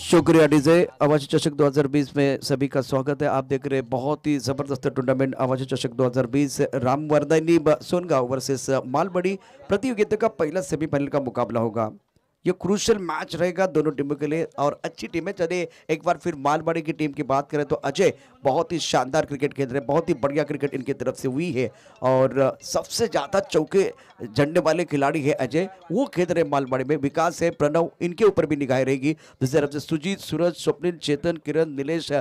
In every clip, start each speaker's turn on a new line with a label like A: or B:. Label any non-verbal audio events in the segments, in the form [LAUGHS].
A: शुक्रिया डीजे आवाजी चषक 2020 में सभी का स्वागत है आप देख रहे हैं बहुत ही ज़बरदस्त टूर्नामेंट आवाजी चषक 2020 रामवर्धनी सोनगांव वर्सेस मालबड़ी प्रतियोगिता का पहला सेमीफाइनल का मुकाबला होगा ये क्रूशल मैच रहेगा दोनों टीमों के लिए और अच्छी टीम है चलिए एक बार फिर मालवाड़ी की टीम की बात करें तो अजय बहुत ही शानदार क्रिकेट खेल रहे बहुत ही बढ़िया क्रिकेट इनकी तरफ से हुई है और सबसे ज़्यादा चौके झंडे वाले खिलाड़ी है अजय वो खेल रहे मालवाड़ी में विकास है प्रणव इनके ऊपर भी निगाह रहेगी दूसरी तरफ से सुजीत सूरज स्वप्निल चेतन किरण नीलेष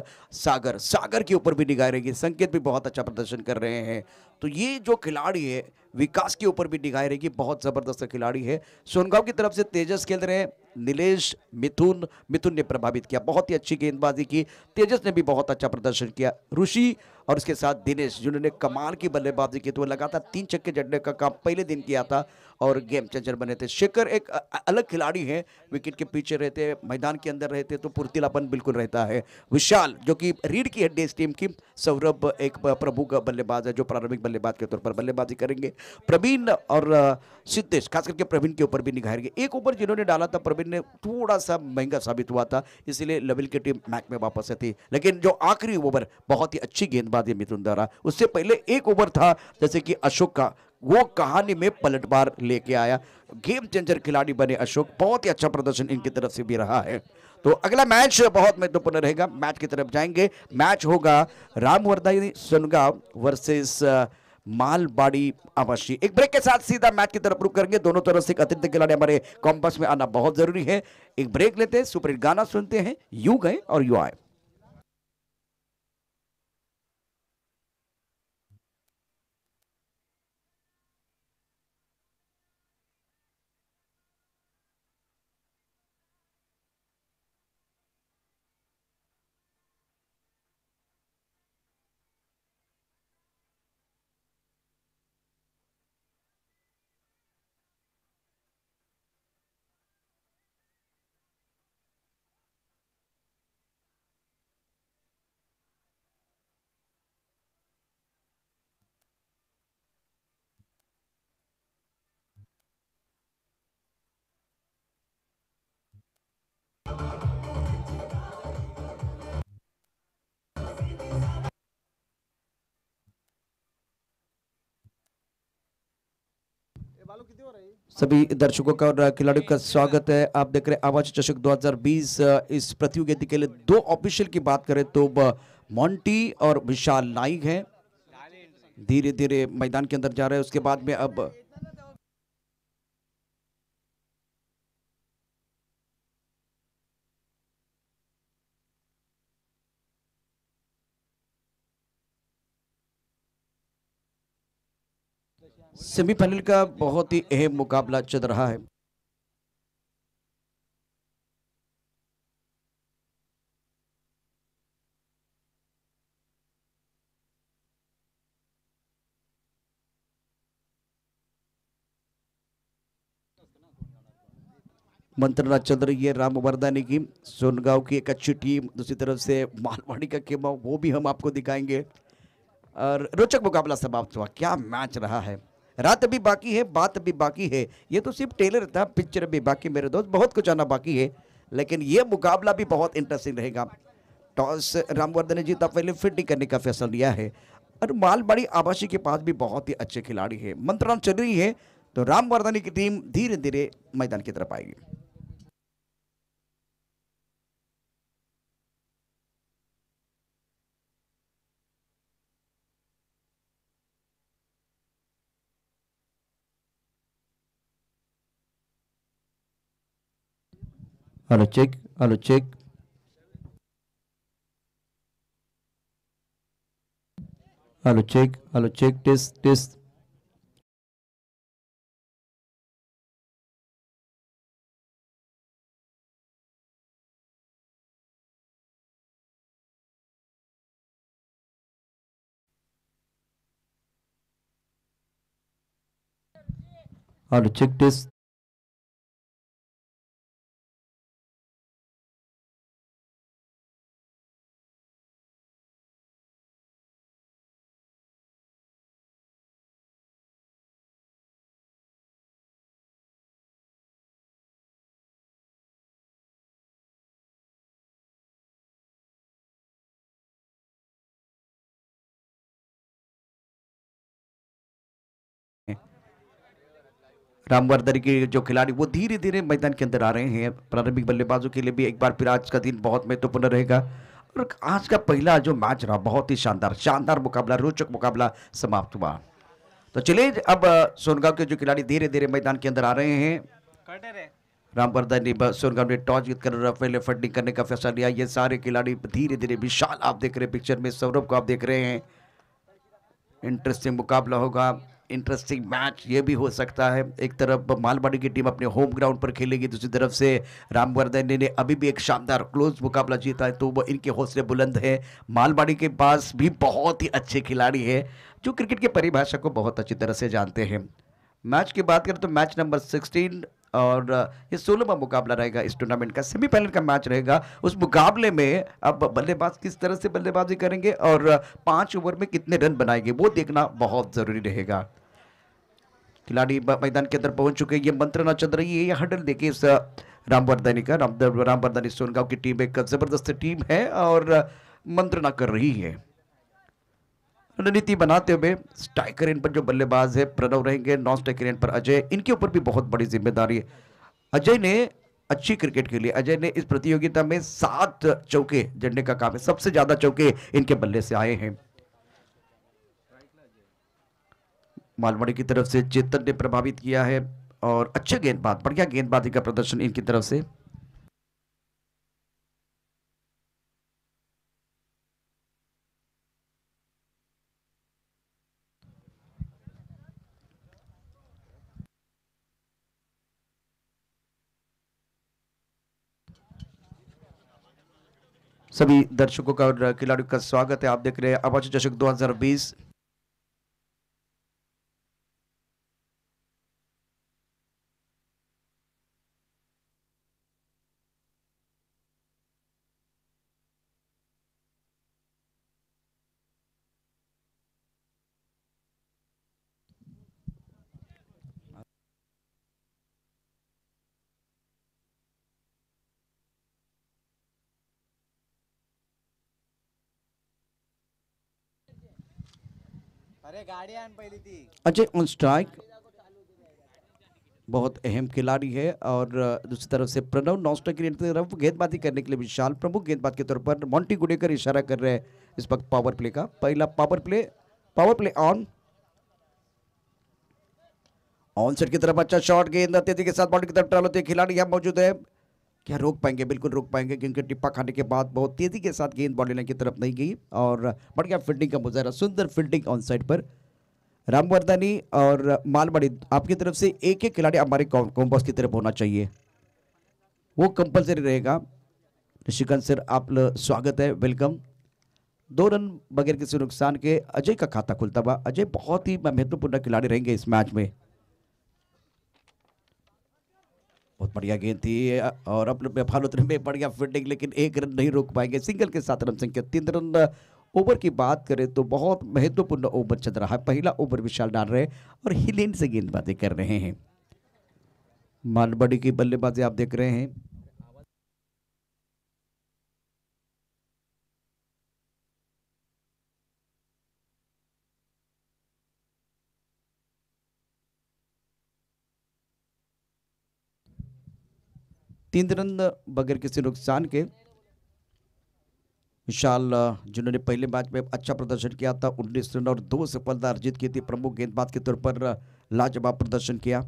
A: सागर सागर के ऊपर भी निगाह रहेगी संकेत भी बहुत अच्छा प्रदर्शन कर रहे हैं तो ये जो खिलाड़ी है विकास के ऊपर भी निगाह रहेगी बहुत ज़बरदस्त खिलाड़ी है सोनगांव की तरफ से तेजस खेल रहे हैं निलेश मिथुन मिथुन ने प्रभावित किया बहुत ही अच्छी गेंदबाजी की तेजस ने भी बहुत अच्छा प्रदर्शन किया ऋषि और उसके साथ दिनेश जिन्होंने कमाल की बल्लेबाजी की तो वो लगातार तीन छक्के जड़ने का काम पहले दिन किया था और गेम चेंजर बने थे शेखर एक अलग खिलाड़ी हैं विकेट के पीछे रहते मैदान के अंदर रहते तो फुर्तीलापन बिल्कुल रहता है विशाल जो कि रीड की हड्डी इस टीम की सौरभ एक का बल्लेबाज है जो प्रारंभिक बल्लेबाज के तौर पर बल्लेबाजी करेंगे प्रवीण और सिद्धेश खास करके प्रवीण के ऊपर भी निगाहेंगे एक ओवर जिन्होंने डाला था प्रवीण ने थोड़ा सा महंगा साबित हुआ था इसलिए लेवल की टीम मैक में वापस आई थी लेकिन जो आखिरी ओवर बहुत ही अच्छी गेंदबाजी मिथुन द्वारा उससे पहले एक ओवर था जैसे कि अशोक का वो कहानी में पलटवार लेके आया गेम चेंजर खिलाड़ी बने अशोक बहुत ही अच्छा प्रदर्शन इनकी तरफ से भी रहा है तो अगला मैच बहुत महत्वपूर्ण रहेगा मैच की तरफ जाएंगे मैच होगा रामवर्धा सुनगा वर्सेस मालबाड़ी अवश्य एक ब्रेक के साथ सीधा मैच की तरफ रुक करेंगे दोनों तरफ से अतिरिक्त खिलाड़ी हमारे कॉम्पस में आना बहुत जरूरी है एक ब्रेक लेते हैं सुपर गाना सुनते हैं यू गए और यू आए सभी दर्शकों का और खिलाड़ियों का स्वागत है आप देख रहे हैं आवाज चषक 2020 इस प्रतियोगिता के लिए दो ऑफिशियल की बात करें तो मोंटी और विशाल नाइक हैं धीरे धीरे मैदान के अंदर जा रहे हैं उसके बाद में अब सेमीफाइनल का बहुत ही अहम मुकाबला चल रहा है मंत्रणा चल रही है राम वरदानी की सोनगांव की एक अच्छी टीम दूसरी तरफ से मालवाड़ी का खेमा वो भी हम आपको दिखाएंगे और रोचक मुकाबला समाप्त हुआ क्या मैच रहा है रात भी बाकी है बात भी बाकी है ये तो सिर्फ टेलर था पिक्चर भी बाकी मेरे दोस्त बहुत कुछ आना बाकी है लेकिन ये मुकाबला भी बहुत इंटरेस्टिंग रहेगा टॉस रामवर्धन ने जीता पहले फील्डिंग करने का फैसला लिया है और मालबाड़ी आवासी के पास भी बहुत ही अच्छे खिलाड़ी है मंत्रालय चल रही है तो रामवर्धनी की टीम धीरे धीरे मैदान की तरफ आएगी Hello, check. Hello, check. Hello, check. Hello, check. Test, test. Hello, check. Test. रामवर्धन के जो खिलाड़ी वो धीरे धीरे मैदान के अंदर आ रहे हैं प्रारंभिक बल्लेबाजों के लिए भी एक बार फिर आज का दिन बहुत महत्वपूर्ण रहेगा और आज का पहला जो मैच रहा बहुत ही शानदार शानदार मुकाबला रोचक मुकाबला समाप्त हुआ तो चलिए अब सोनगांव के जो खिलाड़ी धीरे धीरे मैदान के अंदर आ रहे हैं रामवर्धन ने सोनगांव ने टॉस जीत कर पहले फंडिंग करने का फैसला लिया ये सारे खिलाड़ी धीरे धीरे विशाल आप देख रहे हैं पिक्चर में सौरभ को आप देख रहे हैं इंटरेस्टिंग मुकाबला होगा इंटरेस्टिंग मैच ये भी हो सकता है एक तरफ मालवाड़ी की टीम अपने होम ग्राउंड पर खेलेगी दूसरी तरफ से रामवर्धन ने अभी भी एक शानदार क्लोज मुकाबला जीता है तो वो इनके हौसले बुलंद हैं मालवाड़ी के पास भी बहुत ही अच्छे खिलाड़ी हैं जो क्रिकेट की परिभाषा को बहुत अच्छी तरह से जानते हैं मैच की बात करें तो मैच नंबर सिक्सटीन और ये सोलहवा मुकाबला रहेगा इस टूर्नामेंट का सेमीफाइनल का मैच रहेगा उस मुकाबले में अब बल्लेबाज किस तरह से बल्लेबाजी करेंगे और पाँच ओवर में कितने रन बनाएंगे वो देखना बहुत ज़रूरी रहेगा खिलाड़ी मैदान के अंदर पहुंच चुके हैं ये मंत्रणा चल रही है ये हडल देखिए इस रामवर्धनी का राम रामवर्धनी सोनगांव की टीम एक ज़बरदस्त टीम है और मंत्रणा कर रही है रणनीति बनाते हुए स्ट्राइकर एंड पर जो बल्लेबाज है प्रणव रहेंगे नॉन स्ट्राइकर एंड पर अजय इनके ऊपर भी बहुत बड़ी जिम्मेदारी है अजय ने अच्छी क्रिकेट खेली अजय ने इस प्रतियोगिता में सात चौके जड़ने का काम है सबसे ज्यादा चौके इनके बल्ले से आए हैं मालवाड़ी की तरफ से चेतन ने प्रभावित किया है और अच्छे गेंदबाज बढ़िया गेंदबाजी का प्रदर्शन इनकी तरफ से सभी दर्शकों का और खिलाड़ियों का स्वागत है आप देख रहे हैं अब चषक 2020 अजय ऑन स्ट्राइक बहुत अहम खिलाड़ी है और दूसरी तरफ से प्रणव नॉस्टर की तरफ गेंदबाजी करने के लिए विशाल प्रमुख गेंदबाज के तौर पर मोंटी गुडेकर इशारा कर रहे हैं इस वक्त पावर प्ले का पहला power play power play on on set की तरफ अच्छा शॉट गेंद अत्यधिक के साथ बॉल की तरफ ट्राल होती है खिलाड़ी यहाँ मौजूद है क्या रोक पाएंगे बिल्कुल रोक पाएंगे क्योंकि टिप्पा खाने के बाद बहुत तेज़ी के साथ गेंद बॉडी लाइन की तरफ नहीं गई और गया फील्डिंग का मुजाहरा सुंदर फील्डिंग ऑन साइड पर रामवर्धनी और मालवाड़ी आपकी तरफ से एक एक खिलाड़ी हमारे कॉम्बॉस की तरफ होना चाहिए वो कंपलसरी रहेगा ऋषिकांत सर आप स्वागत है वेलकम दो रन बगैर किसी नुकसान के अजय का खाता खुलता हुआ अजय बहुत ही महत्वपूर्ण खिलाड़ी रहेंगे इस मैच में बहुत बढ़िया गेंद थी और अपने फालोतरे में बढ़िया फील्डिंग लेकिन एक रन नहीं रोक पाएंगे सिंगल के साथ रन संख्या तीन रन ओवर की बात करें तो बहुत महत्वपूर्ण ओवर चल रहा है पहला ओवर विशाल डाल रहे और हिलेन से गेंदबाजी कर रहे हैं मालबड़ी की बल्लेबाजी आप देख रहे हैं तीन रन बगैर किसी नुकसान के विशाल जिन्होंने पहले मैच में अच्छा प्रदर्शन किया था उन्नीस रन और दो सफलता अर्जित की थी प्रमुख गेंदबाज के तौर पर लाजवाब प्रदर्शन किया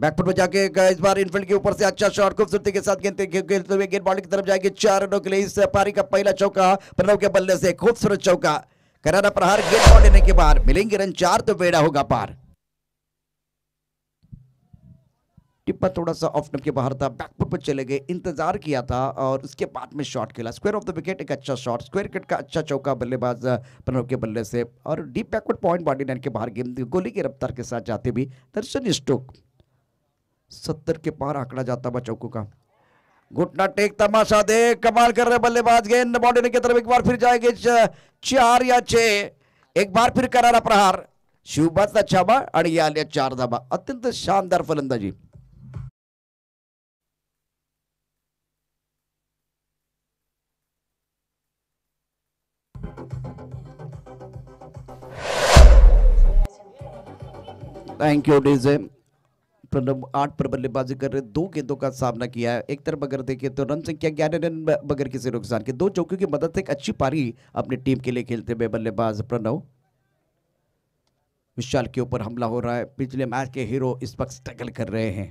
A: बैकफुट में जाके इस बार इनफील्ड के ऊपर से अच्छा शॉट खूबसूरती के साथ गेंदते खेलते हुए गेंद बॉलिंग की तरफ जाएगी चार रनों के लिए इस पारी का पहला चौका प्रणव के बल्ले से खूबसूरत चौका कराना प्रहार गेंद बॉल लेने के बाद मिलेंगे रन चार तो बेड़ा होगा पार टिप्पा थोड़ा सा ऑफ नप के बाहर था बैकफुट पर चले गए इंतजार किया था और उसके बाद में शॉट खेला स्क्वायर ऑफ द विकेट एक अच्छा शॉट स्क्वायर विकेट का अच्छा चौका बल्लेबाज पनव के बल्ले से और deep backward point body line के बाहर गेंद गोली की रफ्तार के साथ जाते भी दर्शन स्टोक सत्तर के पार आंकड़ा जाता हुआ चौकों का घुटना टेक तमाशा दे कमाल कर रहे बल्लेबाज गेंद बाउंड्री की तरफ एक बार फिर जाएंगे चार या छ एक बार फिर करारा प्रहार शिवबाचा छाबा आणि या आल्या चार धाबा अत्यंत शानदार फलंदाजी थैंक यू डीजे प्रणब आठ पर बल्लेबाजी कर रहे दो गेंदों का सामना किया है एक तरफ अगर देखें तो रन संख्या ग्यारह रन बगैर किसी नुकसान के दो चौकियों की मदद से एक अच्छी पारी अपनी टीम के लिए खेलते हुए बल्लेबाज प्रणव विशाल के ऊपर हमला हो रहा है पिछले मैच के हीरो इस वक्त स्ट्रगल कर रहे हैं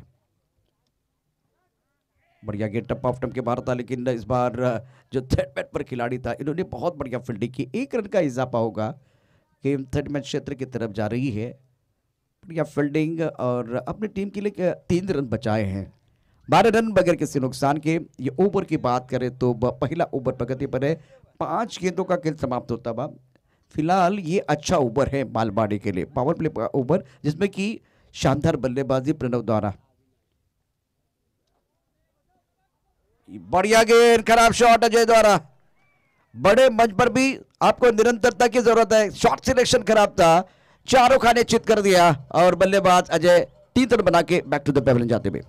A: बढ़िया गेट टप ऑफ टम के बाहर था लेकिन इस बार जो थर्ड मैच पर खिलाड़ी था इन्होंने बहुत बढ़िया फील्डिंग की एक रन का इजाफा होगा गेम थर्ड मैच क्षेत्र की तरफ जा रही है बढ़िया फील्डिंग और अपनी टीम के लिए तीन रन बचाए हैं बारह रन बगैर किसी नुकसान के ये ओवर की बात करें तो पहला ओवर प्रगति पर है पांच गेंदों का खेल समाप्त होता हुआ फिलहाल ये अच्छा ओवर है मालबाड़ी के लिए पावर प्ले ओवर जिसमें कि शानदार बल्लेबाजी प्रणव द्वारा बढ़िया गेंद खराब शॉट अजय द्वारा बड़े मंच पर भी आपको निरंतरता की जरूरत है शॉट सिलेक्शन खराब था चारों खाने चित कर दिया और बल्लेबाज अजय टीतर बना के बैक टू दैवल जाते हुए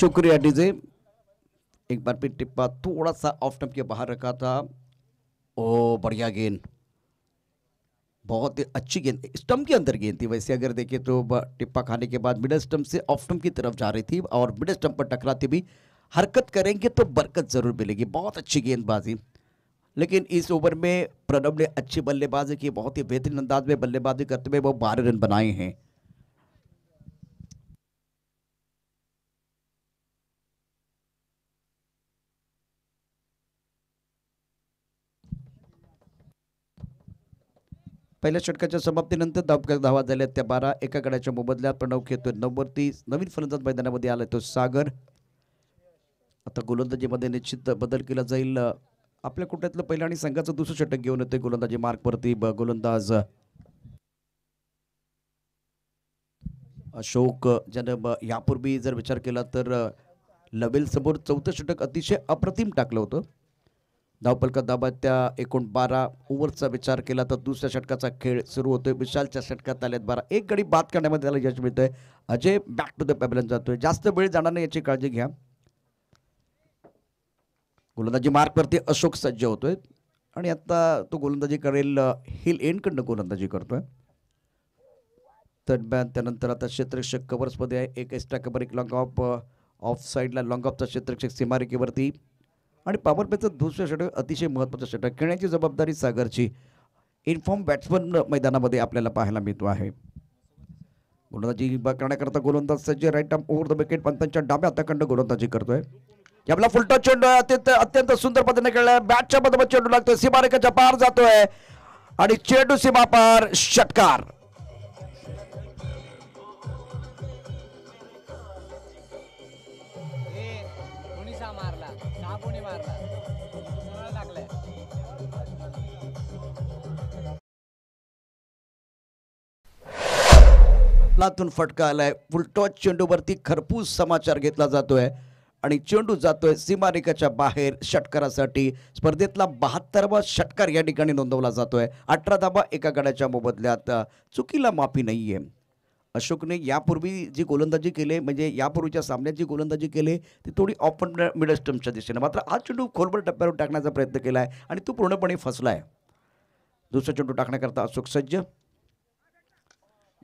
A: शुक्रिया डीजे एक बार फिर टिप्पा थोड़ा सा ऑफ टम के बाहर रखा था ओ बढ़िया गेंद बहुत अच्छी गेंद स्टम्प के अंदर गेंद थी वैसे अगर देखें तो टिप्पा खाने के बाद मिडल स्टम्प से ऑफ स्टम्प की तरफ जा रही थी और मिडल स्टम्प पर टकराती भी हरकत करेंगे तो बरकत ज़रूर मिलेगी बहुत अच्छी गेंदबाजी लेकिन इस ओवर में प्रणब ने अच्छी बल्लेबाजी की बहुत ही बेहतरीन अंदाज में बल्लेबाजी करते हुए वो बारह रन बनाए हैं पहिल्या षटकाच्या समाप्तीनंतर धावक्या धावा झाल्या त्या बारा एका गड्याच्या मोबदल्यात प्रणव खेळतोय नव्वदती नवीन फलंदाज मैदानामध्ये आला तो सागर आता गोलंदाजीमध्ये निश्चित बदल केला जाईल आपल्या कुट्यातलं पहिलं आणि संघाचं दुसरं षटक घेऊन येतोय गोलंदाजी मार्कवरती गोलंदाज अशोक ज्यानं यापूर्वी जर विचार केला तर लबेल समोर चौथं षटक अतिशय अप्रतिम टाकलं होतं धावपलका दाबा त्या एकूण बारा ओव्हरचा विचार केला तर दुसऱ्या षटकाचा खेळ सुरू होतोय विशालच्या षटकात आल्यात बारा एक गडी बाद करण्यामध्ये त्याला यश मिळतोय Ajay back to the pavilion जातोय जास्त वेळ जाणार नाही याची काळजी घ्या गोलंदाजी मार्कवरती अशोक सज्ज होतोय आणि आता तो गोलंदाजी करेल हिल एंडकडनं गोलंदाजी करतोय दरम्यान त्यानंतर आता क्षेत्रक्षक कवर्समध्ये आहे एक एक्स्ट्रा कव्हर एक लॉंग ऑफ ऑफ साईडला लॉंग ऑफचा क्षेत्रक्षक सीमारेखेवरती आणि पॉवर प्लेचं दुसरं षटक अतिशय महत्त्वाचं षटक खेळण्याची जबाबदारी सागरची इनफॉर्म बॅट्समन मैदानामध्ये आपल्याला पाहायला मिळतो आहे गोलंदाजी करण्याकरता गोलंदाज सज्ज right arm over the wicket पंतांच्या डाब्या अत्याखंड गोलंदाजी करतोय आपला फुलटा चेंडू अत्यंत अत्यंत सुंदर पद्धतीने आहे बॅटच्या बरोबर चेंडू लागतोय सीमारेखाच्या पार जातोय आणि चेंडू सीमा पार षटकार अफलातून फटका आलाय आहे फुलटॉच चेंडूवरती खरपूस समाचार घेतला जातोय आणि चेंडू जातोय सीमारेखाच्या बाहेर षटकारासाठी स्पर्धेतला बहात्तरवा षटकार या ठिकाणी नोंदवला जातोय अठरा धाबा एका गड्याच्या मोबदल्यात चुकीला माफी नाही आहे अशोकने यापूर्वी जी गोलंदाजी केली म्हणजे यापूर्वीच्या सामन्यात जी गोलंदाजी केली ती थोडी ऑपन मिडल स्टम्पच्या दिशेने मात्र हा चेंडू खोलवर टप्प्यावर टाकण्याचा प्रयत्न केला आहे आणि तो पूर्णपणे फसला आहे दुसरा चेंडू टाकण्याकरता अशोक सज्ज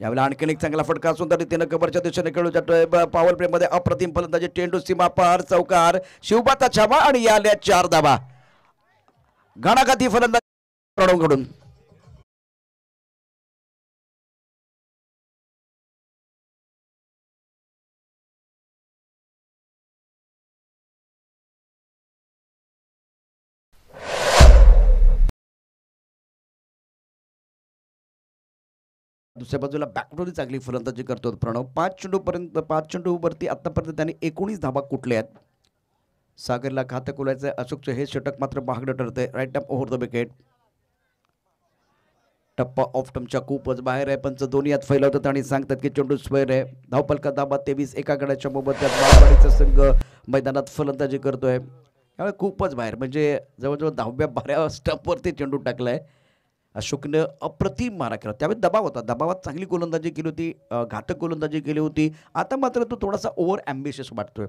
A: यावेळी आणखीन एक चांगला फटका असून तरी तिनं कबरच्या दिशेने खेळूच्या पॉवर मध्ये अप्रतिम फलंदाजी टेंडू सीमा पार चौकार शिवबाचा छावा आणि याल्या चार धावा घणाघाती फलंदाजी घडून दुसऱ्या बाजूला बॅकडोरी चांगली फलंदाजी करतो प्रणव पाच चेंडूपर्यंत पाच चेंडूवरती आत्तापर्यंत त्याने एकोणीस धाबा कुठले आहेत सागरला खातं खोलायचं अशोकचं हे षटक मात्र महागडं ठरतंय राईट टप ओव्हर द विकेट टप्पा ऑफ टमच्या खूपच बाहेर आहे पंच दोन्ही यात फैलावतात आणि सांगतात की चेंडू स्वैर आहे धावपलका दाबा तेवीस एका गड्याच्या मोबत त्यात संघ मैदानात फलंदाजी करतोय त्यामुळे खूपच बाहेर म्हणजे जवळजवळ दहाव्या बाराव्या स्टपवरती [LAUGHS] चेंडू टाकलाय अशोकनं अप्रतिम मारा केला त्यावेळी दबाव होता दबावात चांगली गोलंदाजी केली होती घातक गोलंदाजी केली होती आता मात्र तो थोडासा ओव्हर ॲम्बिशियस वाटतोय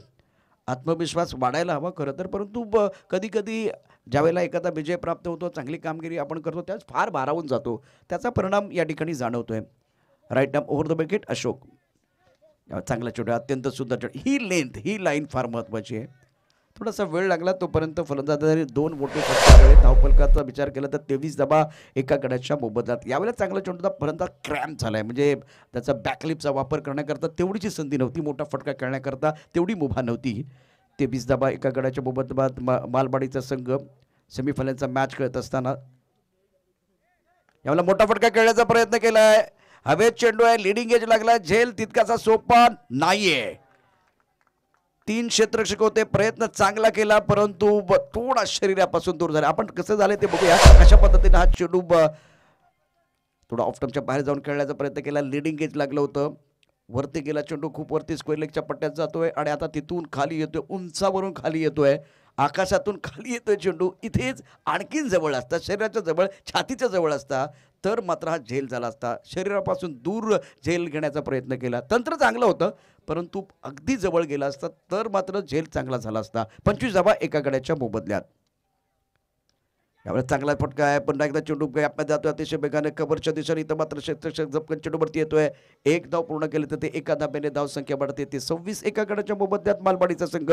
A: आत्मविश्वास वाढायला हवा खरं तर परंतु ब कधी कधी ज्यावेळेला एखादा विजय प्राप्त होतो चांगली कामगिरी आपण करतो त्याच फार भारावून जातो त्याचा परिणाम या ठिकाणी जाणवतो आहे राईट नाम ओव्हर द विकेट अशोक चांगला छोटा अत्यंत सुद्धा छोट्या ही लेंथ ही लाईन फार महत्त्वाची आहे थोडासा वेळ लागला तोपर्यंत फलंदाजाने दोन मोठे फटके धावपलकाचा विचार केला तर तेवीस दबा एका गड्याच्या मोबदलात यावेळेला चांगला चेंडूचा फलंदाज क्रॅम झाला आहे म्हणजे त्याचा बॅकलिपचा वापर करण्याकरता तेवढीची संधी नव्हती मोठा फटका खेळण्याकरता तेवढी मुभा नव्हती तेवीस दबा एका गड्याच्या मोबदलात मालबाडीचा संघ सेमीफायनलचा मॅच खेळत असताना यावेळेला मोठा फटका खेळण्याचा प्रयत्न केला आहे हवेत चेंडू आहे लिडिंग एज लागला झेल तितकासा सोपा नाही आहे तीन क्षेत्ररक्षक होते प्रयत्न चांगला केला परंतु थोडा शरीरापासून दूर झाला आपण कसं झालं ते बघूया कशा पद्धतीने हा चेंडू थोडा ऑफटमच्या बाहेर जाऊन खेळण्याचा प्रयत्न केला लिडिंग गेज लागलं होतं वरती गेला चेंडू खूप वरती स्क्वेअर लेगच्या पट्ट्यात जातोय आणि आता तिथून खाली येतोय उंचावरून खाली येतोय आकाशातून [LAUGHS] खाली येतोय चेंडू इथेच आणखीन जवळ असता शरीराच्या जवळ छातीच्या जवळ असता तर मात्र हा झेल झाला असता शरीरापासून दूर झेल घेण्याचा प्रयत्न केला तंत्र चांगलं होतं परंतु अगदी जवळ गेला असता तर मात्र झेल चांगला झाला असता पंचवीस धावा एका गड्याच्या मोबदल्यात यावेळेस चांगला फटका आहे पण एकदा चेंडू आपण जातोय अतिशय बेगाने कबरच्या दिशेने इथं मात्र क्षेत्रक्षक जपकन चेंडूवरती येतोय एक धाव पूर्ण केले तर ते एका धाब्याने धाव संख्या वाढते ते सव्वीस एका गड्याच्या मोबदल्यात मालवाडीचा संघ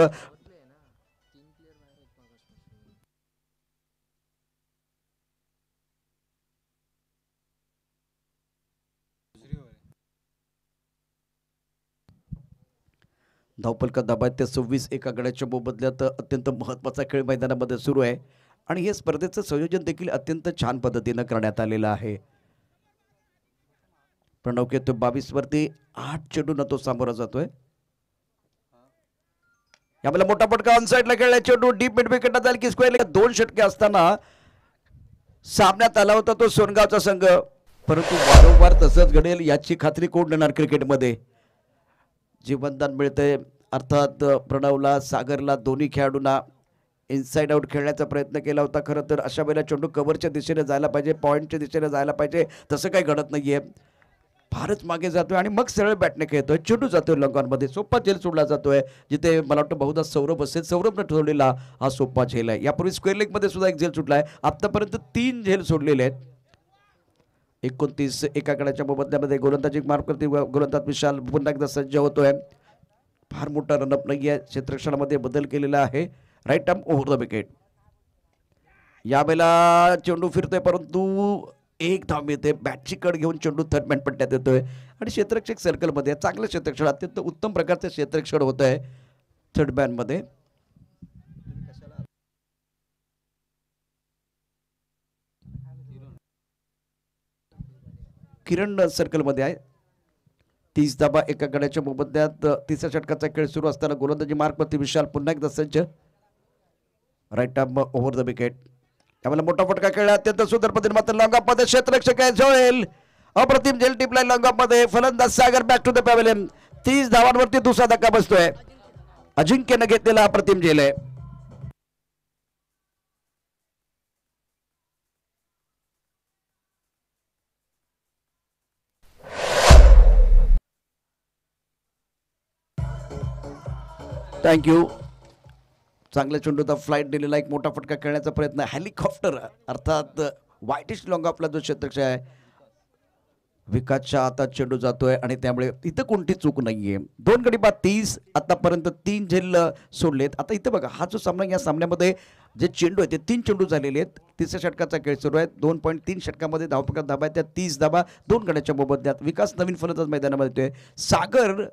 A: धावपलका त्या सव्वीस एका गड्याच्या बोबदल्यात अत्यंत महत्त्वाचा खेळ मैदानामध्ये सुरू आहे आणि हे स्पर्धेचं संयोजन देखील अत्यंत छान पद्धतीनं करण्यात आलेलं आहे प्रणव के तो वरती आठ न तो सामोरा जातोय यामध्ये मोठा पटका ऑन साईडला खेळला चेंडू डीप मिड विकेटला की स्क्वेअर दोन षटके असताना सामन्यात आला होता तो सोनगावचा संघ परंतु वारंवार तसंच घडेल याची खात्री कोण देणार क्रिकेटमध्ये जीवनदान मिळतंय अर्थात प्रणवला सागरला दोन्ही खेळाडूंना इनसाइड आऊट खेळण्याचा प्रयत्न केला होता खरं तर अशा वेळेला चेंडू कव्हरच्या दिशेने जायला पाहिजे पॉईंटच्या दिशेने जायला पाहिजे तसं काही घडत नाही आहे फारच मागे आहे आणि मग सरळ बॅटने खेळतोय चेंडू आहे लंकांमध्ये सोप्पा झेल सोडला जातोय जिथे मला वाटतं बहुधा सौरभ असेल सौरभनं ठरवलेला हा सोप्पा झेल आहे यापूर्वी स्क्वेअर लेगमध्ये सुद्धा एक झेल सुटला आहे आत्तापर्यंत तीन झेल सोडलेले आहेत एकोणतीस एकाकड्याच्या मोबदल्यामध्ये गोलंदाजी मार्ग करते गोलंदाज विशाल पुन्हा एकदा सज्ज होतोय फार मोठा रनअप नाही आहे क्षेत्रक्षणामध्ये बदल केलेला आहे right arm over the wicket यावेळेला चेंडू फिरतोय परंतु एक धाव येते बॅटची कड घेऊन चेंडू थर्ड मॅन पट्ट्यात येतोय आणि क्षेत्रक्षक सर्कलमध्ये चांगलं क्षेत्रक्षण अत्यंत उत्तम प्रकारचं क्षेत्रक्षण होत आहे थर्ड मॅनमध्ये किरण सर्कलमध्ये आहे तीस धाबा एका गड्याच्या मोबदल्यात तिसऱ्या षटकाचा खेळ सुरू असताना गोलंदाजी मार्कवरती विशाल पुन्हा एकदा सज्ज right arm over the wicket त्यामुळे मोठा फटका खेळला अत्यंत सुंदर पद्धतीने मात्र पद क्षेत्रक्षक आहे अप्रतिम झेल टिपला मध्ये फलंदाज Sagar back to the pavilion तीस धावांवरती दुसरा धक्का बसतोय अजिंक्यनं घेतलेला अप्रतिम झेल आहे थँक्यू चांगल्या चेंडूचा फ्लाईट दिलेला एक मोठा फटका खेळण्याचा प्रयत्न हेलिकॉप्टर अर्थात व्हायटिश लॉंग आपला जो क्षेत्रक्ष आहे विकासच्या आता चेंडू जातोय आणि त्यामुळे इथं कोणती चूक नाहीये दोन गडी बाद तीस आतापर्यंत तीन झेल सोडलेत आता इथं बघा हा जो सामना या सामन्यामध्ये जे चेंडू आहे ते तीन चेंडू झालेले आहेत तिसऱ्या षटकाचा खेळ सुरू आहे दोन पॉईंट तीन षटकामध्ये धावपकात धाबा आहे त्या तीस धाबा दोन गड्याच्या मोबदल्यात विकास नवीन फलंदाज मैदानामध्ये येतोय सागर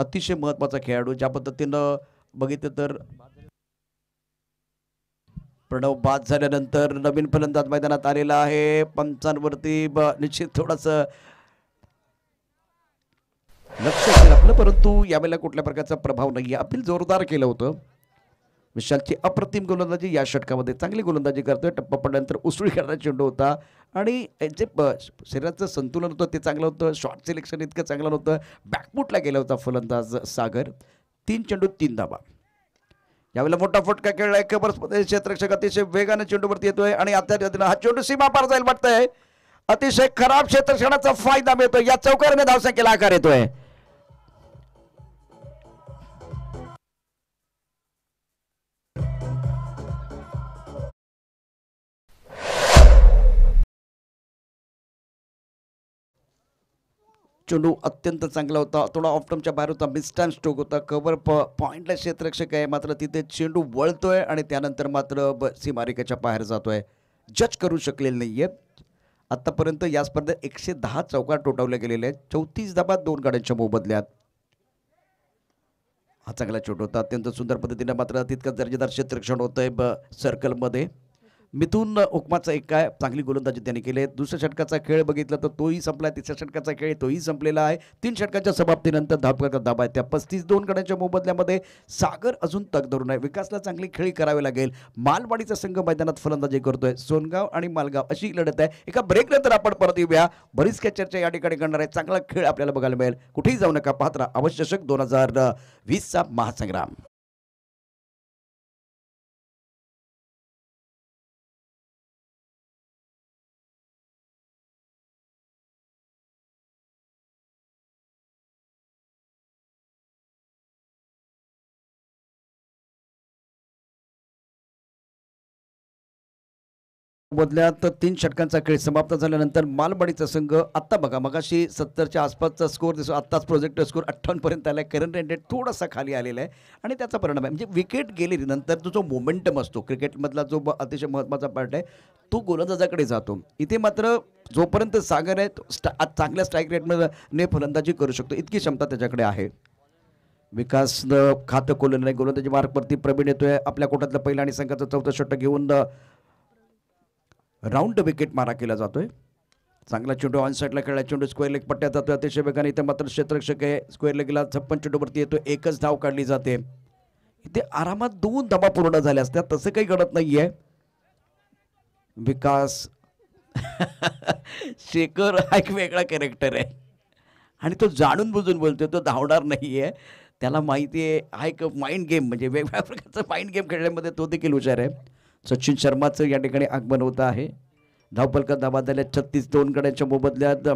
A: अतिशय महत्त्वाचा खेळाडू ज्या पद्धतीनं बघितलं तर प्रणव बाद झाल्यानंतर नवीन फलंदाज मैदानात आलेला आहे पंचांवरती निश्चित थोडस लक्ष आपलं परंतु यावेळेला कुठल्या प्रकारचा प्रभाव नाही आहे अपील जोरदार केलं होतं विशालची अप्रतिम गोलंदाजी या षटकामध्ये चांगली गोलंदाजी करतोय टप्पा पडल्यानंतर उसळी करणारा चेंडू होता आणि जे शरीराचं संतुलन होतं ते चांगलं होतं शॉर्ट सिलेक्शन इतकं चांगलं नव्हतं बॅकबुटला गेला होता फलंदाज सागर तीन चेंडू तीन दाबा यावेळेला मोठा फटका खेळला कबर कबर क्षेत्रक्षक अतिशय वेगाने चेंडूवरती येतोय आणि आता हा चेंडू सीमा पार जाईल वाटतंय अतिशय खराब क्षेत्रक्षणाचा फायदा मिळतोय या चौकाराने धावसंख्येला आकार येतोय चेंडू अत्यंत चांगला होता थोडा ऑफटमच्या बाहेर होता मिस्टॅन स्ट्रोक होता कवर प पॉईंटला क्षेत्ररक्षक आहे मात्र तिथे चेंडू वळतोय आणि त्यानंतर मात्र ब सीमारेखेच्या बाहेर जातोय जज करू शकलेले नाही आहेत आत्तापर्यंत या स्पर्धेत एकशे दहा चौका टोटवल्या गेलेल्या आहेत चौतीस धाबात दोन गाड्यांच्या मोबदल्यात हा चांगला चेंडू होता अत्यंत सुंदर पद्धतीने मात्र तितकं दर्जेदार क्षेत्रक्षण होतं आहे ब सर्कलमध्ये मिथून उकमाचा एक काय चांगली गोलंदाजी त्यांनी केली आहे दुसऱ्या षटकाचा खेळ बघितला तर तोही संपला तिसऱ्या षटकाचा खेळ तोही संपलेला आहे तीन षटकाच्या समाप्तीनंतर धापका धाबा आहे त्या पस्तीस दोन गड्यांच्या मोबदल्यामध्ये सागर अजून तग धरून आहे विकासला चांगली खेळी करावी लागेल मालवाडीचा संघ मैदानात फलंदाजी करतोय सोनगाव आणि मालगाव अशी लढत आहे एका ब्रेकनंतर आपण परत येऊया बरीच काय चर्चा या ठिकाणी करणार आहे चांगला खेळ आपल्याला बघायला मिळेल कुठेही जाऊ नका पाहत्रा आवश्यक दोन हजार वीसचा महासंग्राम बदल्यात तीन षटकांचा खेळ समाप्त झाल्यानंतर मालवाडीचा संघ आत्ता बघा मगाशी सत्तरच्या आसपासचा स्कोर दिसतो आत्ताच प्रोजेक्ट स्कोर अठ्ठावन्नपर्यंत आला आहे करंट रेट थोडासा खाली आलेला आहे आणि त्याचा परिणाम आहे म्हणजे विकेट गेलेली नंतर तो जो मोमेंटम असतो क्रिकेटमधला जो अतिशय महत्त्वाचा पार्ट आहे तो गोलंदाजाकडे जातो इथे मात्र जोपर्यंत सागर आहे तो स्टा चांगल्या स्ट्राईक रेटमध्ये फलंदाजी करू शकतो इतकी क्षमता त्याच्याकडे आहे विकास खातं खोललं नाही गोलंदाजी मार्गवरती प्रवीण येतोय आपल्या कोटातलं पहिला आणि संघाचं चौथं षटक घेऊन राऊंड विकेट मारा केला जातोय चांगला चेंडू ऑन साईडला खेळला चेंडू स्क्वेअर लेग पट्ट्यात जातो अतिशय वेगाने इथे मात्र क्षेत्रक्षक आहे स्क्वेअर लेगला छप्पन चेंडूवरती येतो एकच धाव काढली जाते इथे आरामात दोन धावा पूर्ण झाल्या असत्या तसं काही घडत नाही आहे विकास [LAUGHS] शेखर हा एक वेगळा कॅरेक्टर आहे आणि तो जाणून बुजून बोलतो तो धावणार नाही आहे त्याला माहिती आहे हा एक माइंड गेम म्हणजे वेगवेगळ्या प्रकारचा माइंड गेम खेळण्यामध्ये तो देखील हुशार आहे सचिन शर्माचं या ठिकाणी आगमन होत आहे धावपलका धावा झाल्या छत्तीस दोन गड्याच्या मोबदल्यात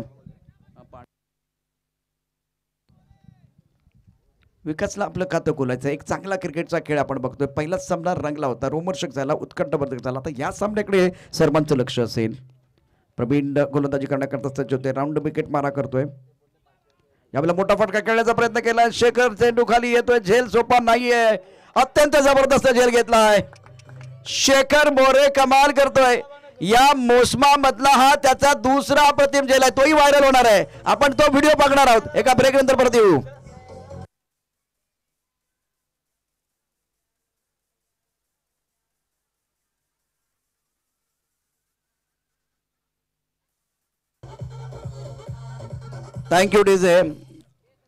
A: विकासला आपलं खातं खोलायचं एक चांगला क्रिकेटचा खेळ आपण बघतोय पहिलाच सामना रंगला होता रोमर्शक झाला बदल झाला आता या सामन्याकडे सर्वांचं लक्ष असेल प्रवीण गोलंदाजी करण्याकरता सज्ज होते राऊंड विकेट मारा करतोय यावेळेला मोठा फटका खेळण्याचा प्रयत्न केला शेखर चेंडू खाली येतोय झेल सोपा नाहीये अत्यंत जबरदस्त झेल घेतलाय शेखर मोरे कमाल करतोय या मोसमा मधला हा त्याचा दुसरा प्रतिम जेला आहे तोही व्हायरल होणार आहे आपण तो व्हिडिओ बघणार आहोत एका ब्रेक नंतर परत येऊ थँक्यू डीजे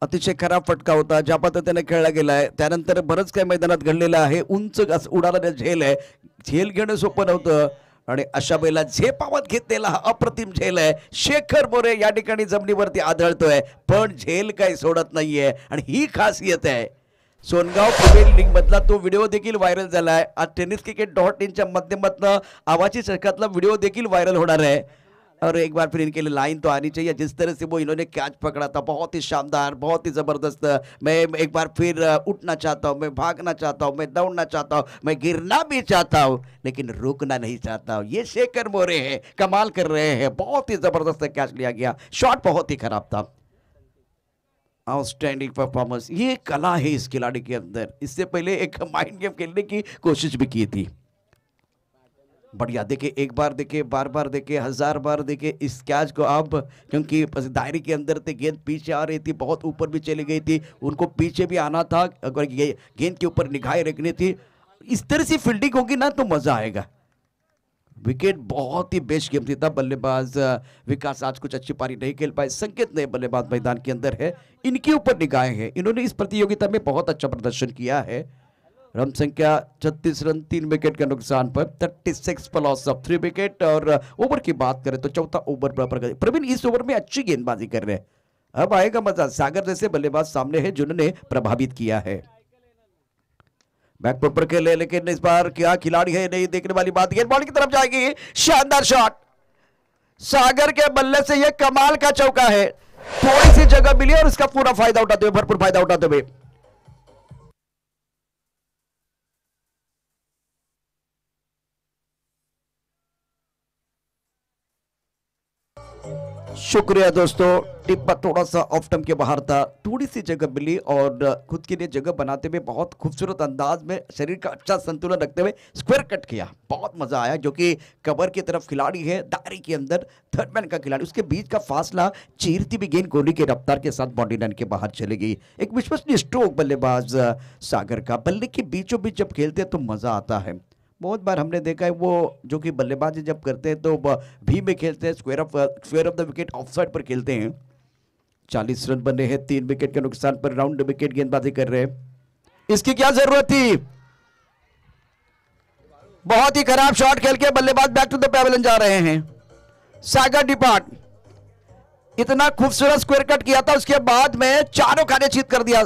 A: अतिशय खराब फटका होता ज्या पद्धतीने खेळला गेलाय त्यानंतर बरंच काही मैदानात घडलेलं आहे उंच उडाला झेल आहे झेल घेणं सोपं नव्हतं आणि अशा वेळेला झेपावत घेतलेला हा अप्रतिम झेल आहे शेखर बोरे या ठिकाणी जमिनीवरती आदळतोय पण झेल काही सोडत नाहीये आणि ही खासियत आहे सोनगाव प्रिमियर मधला तो व्हिडिओ देखील व्हायरल झाला आहे आज टेनिस क्रिकेट डॉट इनच्या माध्यमातून आवाजी शतकातला व्हिडिओ देखील व्हायरल होणार आहे और एक बार फिर इनके लिए लाइन तो आनी चाहिए जिस तरह से वो इन्होंने कैच पकड़ा था बहुत ही शानदार बहुत ही ज़बरदस्त मैं एक बार फिर उठना चाहता हूँ मैं भागना चाहता हूँ मैं दौड़ना चाहता हूँ मैं गिरना भी चाहता हूँ लेकिन रुकना नहीं चाहता हूँ ये शेखर मोरे है कमाल कर रहे हैं बहुत ही ज़बरदस्त कैच लिया गया शॉट बहुत ही खराब था आउटस्टैंडिंग परफॉर्मेंस ये कला है इस खिलाड़ी के अंदर इससे पहले एक माइंड गेम खेलने की कोशिश भी की थी बढ़िया देखिए एक बार देखिए बार बार देखिए हज़ार बार देखिए इस कैच को अब क्योंकि दायरे के अंदर थे गेंद पीछे आ रही थी बहुत ऊपर भी चली गई थी उनको पीछे भी आना था अगर ये गेंद के ऊपर निगाहें रखनी थी इस तरह से फील्डिंग होगी ना तो मज़ा आएगा विकेट बहुत ही बेस्ट गेम थी था बल्लेबाज विकास आज कुछ अच्छी पारी नहीं खेल पाए संकेत नए बल्लेबाज मैदान के अंदर है इनके ऊपर निगाहें हैं इन्होंने इस प्रतियोगिता में बहुत अच्छा प्रदर्शन किया है रन संख्या छत्तीस रन तीन विकेट के नुकसान पर 36 पर लॉस ऑफ थ्री विकेट और ओवर uh, की बात करें तो चौथा ओवर बराबर प्रवीण इस ओवर में अच्छी गेंदबाजी कर रहे हैं अब आएगा मजा सागर जैसे बल्लेबाज सामने है जिन्होंने प्रभावित किया है बैक के खेले लेकिन इस बार क्या खिलाड़ी है नहीं देखने वाली बात गेंद बॉल की तरफ जाएगी शानदार शॉट सागर के बल्ले से यह कमाल का चौका है थोड़ी सी जगह मिली और इसका पूरा फायदा उठाते हुए भरपूर फायदा उठाते हुए शुक्रिया दोस्तों टिप्पा थोड़ा सा ऑफ टर्म के बाहर था थोड़ी सी जगह मिली और खुद के लिए जगह बनाते हुए बहुत खूबसूरत अंदाज में शरीर का अच्छा संतुलन रखते हुए स्क्वायर कट किया बहुत मजा आया जो कि कवर की तरफ खिलाड़ी है दायरे के अंदर थर्डमैन का खिलाड़ी उसके बीच का फासला चीरती भी गेंद कोहली के रफ्तार के साथ बॉडी लाइन के बाहर चली गई एक विश्वसनीय स्ट्रोक बल्लेबाज सागर का बल्ले के बीचों बीच जब खेलते हैं तो मजा आता है बहुत बार हमने देखा है वो जो कि बल्लेबाजी जब करते हैं तो भी में खेलते हैं square off square off the wicket off side पर खेलते हैं चालीस रन बने हैं तीन विकेट के नुकसान पर राउंड विकेट गेंदबाजी कर रहे हैं इसकी क्या जरूरत थी बहुत ही खराब शॉट खेल के बल्लेबाज बैक टू द जा रहे हैं सागर डिपार्ट इतना खूबसूरत स्क्वेयर कट किया था उसके बाद में चारों खाने चीत कर दिया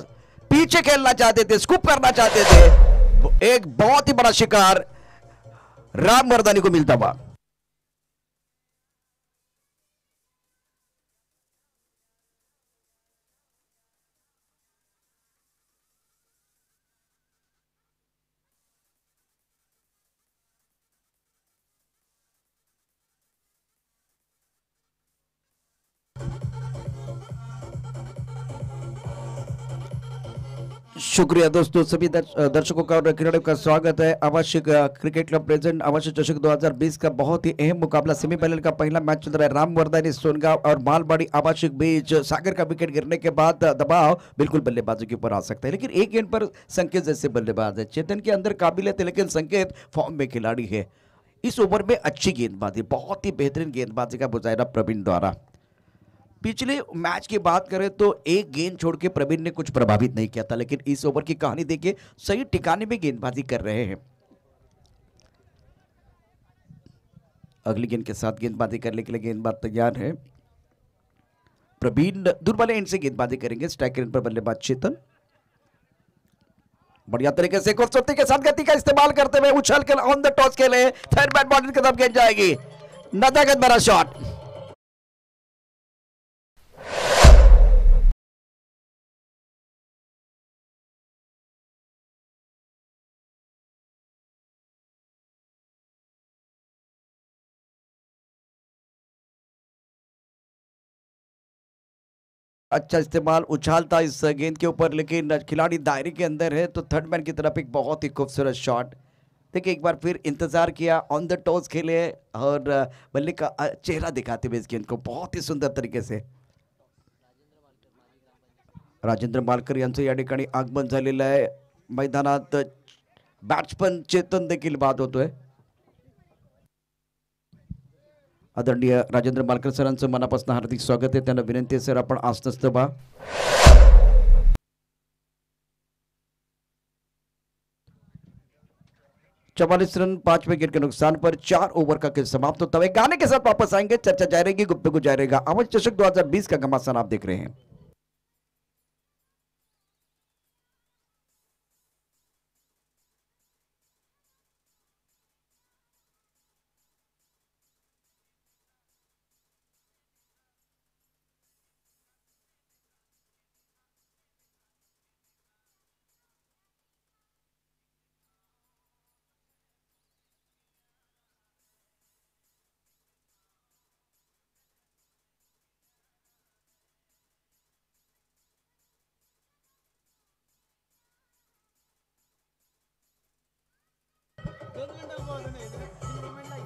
A: पीछे खेलना चाहते थे स्कूप करना चाहते थे एक बहुत ही बड़ा शिकार राम मर्दानी को मिलता बा शुक्रिया दोस्तों सभी दर्शकों का और खिलाड़ियों का स्वागत है अवश्य क्रिकेट क्लब प्रेजेंट अवश्य चषक 2020 का बहुत ही अहम मुकाबला सेमीफाइनल का पहला मैच चल रहा है रामवर्धनी सोनगांव और मालबाड़ी आवाशिक बीच सागर का विकेट गिरने के बाद दबाव बिल्कुल बल्लेबाजी के ऊपर आ सकता है लेकिन एक गेंद पर संकेत जैसे बल्लेबाज है चेतन के अंदर काबिलियत है लेकिन संकेत फॉर्म में खिलाड़ी है इस ओवर में अच्छी गेंदबाजी बहुत ही बेहतरीन गेंदबाजी का मुजाहरा प्रवीण द्वारा पिछले मैच की बात करें तो एक गेंद छोड़ के प्रवीण ने कुछ प्रभावित नहीं किया था लेकिन इस ओवर की कहानी देखिए सही ठिकाने में गेंदबाजी कर रहे हैं अगली गेंद के साथ गेंदबाजी करने के लिए गेंदबाज तैयार है प्रवीण दुर्बल इनसे से गेंदबाजी करेंगे स्ट्राइक रेंज पर बल्लेबाज चेतन बढ़िया तरीके से खूबसूरती के साथ गति का इस्तेमाल करते हुए उछल कर ऑन द टॉस खेले थर्ड बैट बॉलिंग के तब गेंद जाएगी नदागत बड़ा शॉट अच्छा इस्तेमाल उछाल था इस गेंद के ऊपर लेकिन खिलाड़ी दायरे के अंदर है तो थर्ड मैन की तरफ एक बहुत ही खूबसूरत शॉट देखिए एक बार फिर इंतज़ार किया ऑन द टॉस खेले और बल्ले का चेहरा दिखाते हुए इस गेंद को बहुत ही सुंदर तरीके से राजेंद्र मालकर आगमन है मैदान मैदानात चेतन चेतन बात होते है आदरणीय राजेंद्र मालकर सर मनापासन हार्दिक स्वागत है त्यांना विनंती है सर आप आसनस्थ व्हा चवालीस रन पांच विकेट के नुकसान पर चार ओवर का खेल समाप्त होता हुआ गाने के साथ वापस आएंगे चर्चा जारी रहेगी गुप्ते को रहेगा अमर चषक 2020 का घमासान आप देख रहे हैं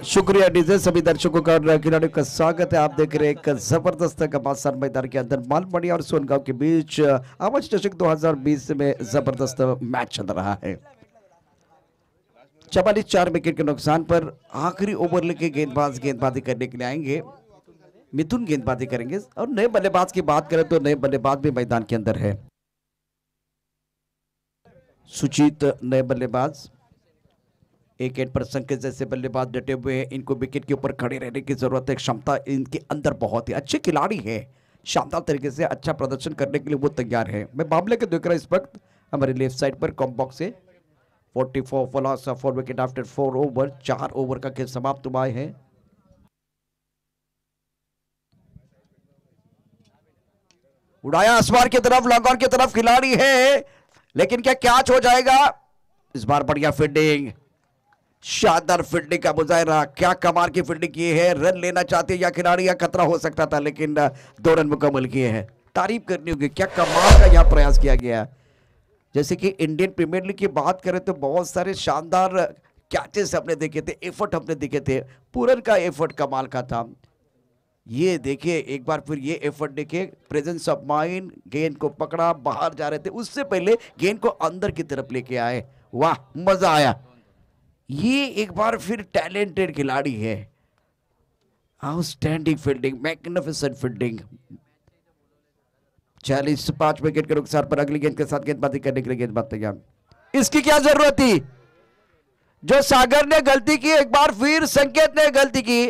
A: शुक्रिया डीजे सभी दर्शकों का खिलाड़ियों का स्वागत है आप देख रहे हैं एक जबरदस्त कमासान मैदान के अंदर मालमड़ी और सोनगांव के बीच अवध चषक 2020 में जबरदस्त मैच चल रहा है चवालीस चार विकेट के नुकसान पर आखिरी ओवर लेके गेंदबाज गेंदबाजी करने के लिए आएंगे मिथुन गेंदबाजी करेंगे और नए बल्लेबाज की बात करें तो नए बल्लेबाज भी मैदान के अंदर है सुचित नए बल्लेबाज एक एट पर संकेत जैसे बल्लेबाज डटे हुए हैं इनको विकेट के ऊपर खड़े रहने की ज़रूरत है क्षमता इनके अंदर बहुत ही अच्छे खिलाड़ी है शानदार तरीके से अच्छा प्रदर्शन करने के लिए वो तैयार है मैं बाबले के देख रहा इस वक्त हमारे लेफ्ट साइड पर कॉम्बॉक्स से 44 four four wicket after four over चार ओवर का खेल समाप्त हुआ है उड़ाया आसमान की तरफ लॉकडाउन की तरफ खिलाड़ी है लेकिन क्या कैच हो जाएगा इस बार बढ़िया फील्डिंग शानदार फील्डिंग का मुजाहरा क्या कमाल की फील्डिंग की है रन लेना चाहते या खिलाड़ी या खतरा हो सकता था लेकिन दो रन मुकम्मल किए हैं तारीफ करनी होगी क्या कमाल का यहाँ प्रयास किया गया है जैसे कि इंडियन प्रीमियर लीग की बात करें तो बहुत सारे शानदार कैचेस हमने देखे थे एफर्ट हमने देखे थे पूरन का एफर्ट कमाल का था ये देखिए एक बार फिर ये एफर्ट देखिए प्रेजेंस ऑफ माइंड गेंद को पकड़ा बाहर जा रहे थे उससे पहले गेंद को अंदर की तरफ लेके आए वाह मजा आया ये एक बार फिर टैलेंटेड खिलाड़ी है आउटस्टैंडिंग फील्डिंग मैग्निफिसेंट फील्डिंग चालीस पांच विकेट के नुकसान पर अगली गेंद के साथ गेंदबाजी करने के लिए गेंदबाज तैयार इसकी क्या जरूरत थी जो सागर ने गलती की एक बार फिर संकेत ने गलती की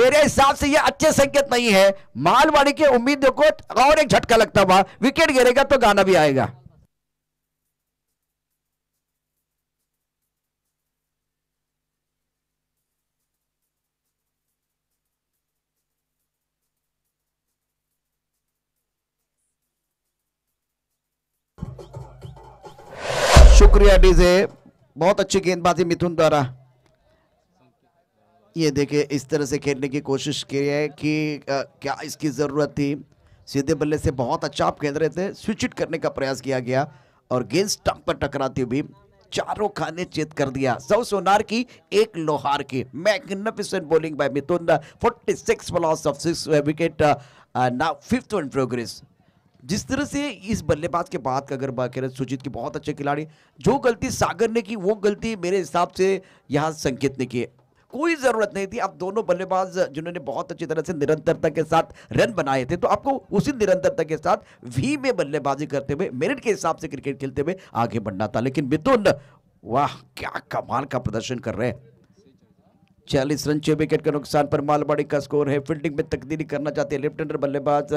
A: मेरे हिसाब से ये अच्छे संकेत नहीं है मालवाड़ी के उम्मीदों को और एक झटका लगता हुआ विकेट गिरेगा तो गाना भी आएगा शुक्रिया डीजे बहुत अच्छी गेंदबाजी मिथुन द्वारा ये देखिए इस तरह से खेलने की कोशिश की है कि आ, क्या इसकी ज़रूरत थी सीधे बल्ले से बहुत अच्छा आप खेल रहे थे स्विच इट करने का प्रयास किया गया और गेंद स्टंप पर टकराती हुई चारों खाने चेत कर दिया सौ सोनार की एक लोहार की magnificent bowling by Mithun 46 six of six wicket now fifth in progress जिस तरह से इस बल्लेबाज के बाद का अगर बात करें सुजीत की बहुत अच्छे खिलाड़ी जो गलती सागर ने की वो गलती मेरे हिसाब से यहाँ संकेत ने की कोई ज़रूरत नहीं थी आप दोनों बल्लेबाज जिन्होंने बहुत अच्छी तरह से निरंतरता के साथ रन बनाए थे तो आपको उसी निरंतरता के साथ वी में बल्लेबाजी करते हुए मेरिट के हिसाब से क्रिकेट खेलते हुए आगे बढ़ना था लेकिन मिथुन वाह क्या कमाल का प्रदर्शन कर रहे हैं चालीस रन छः विकेट के नुकसान पर मालवाड़ी का स्कोर है फील्डिंग में तब्दीली करना चाहते हैं लेफ्ट हैंडर बल्लेबाज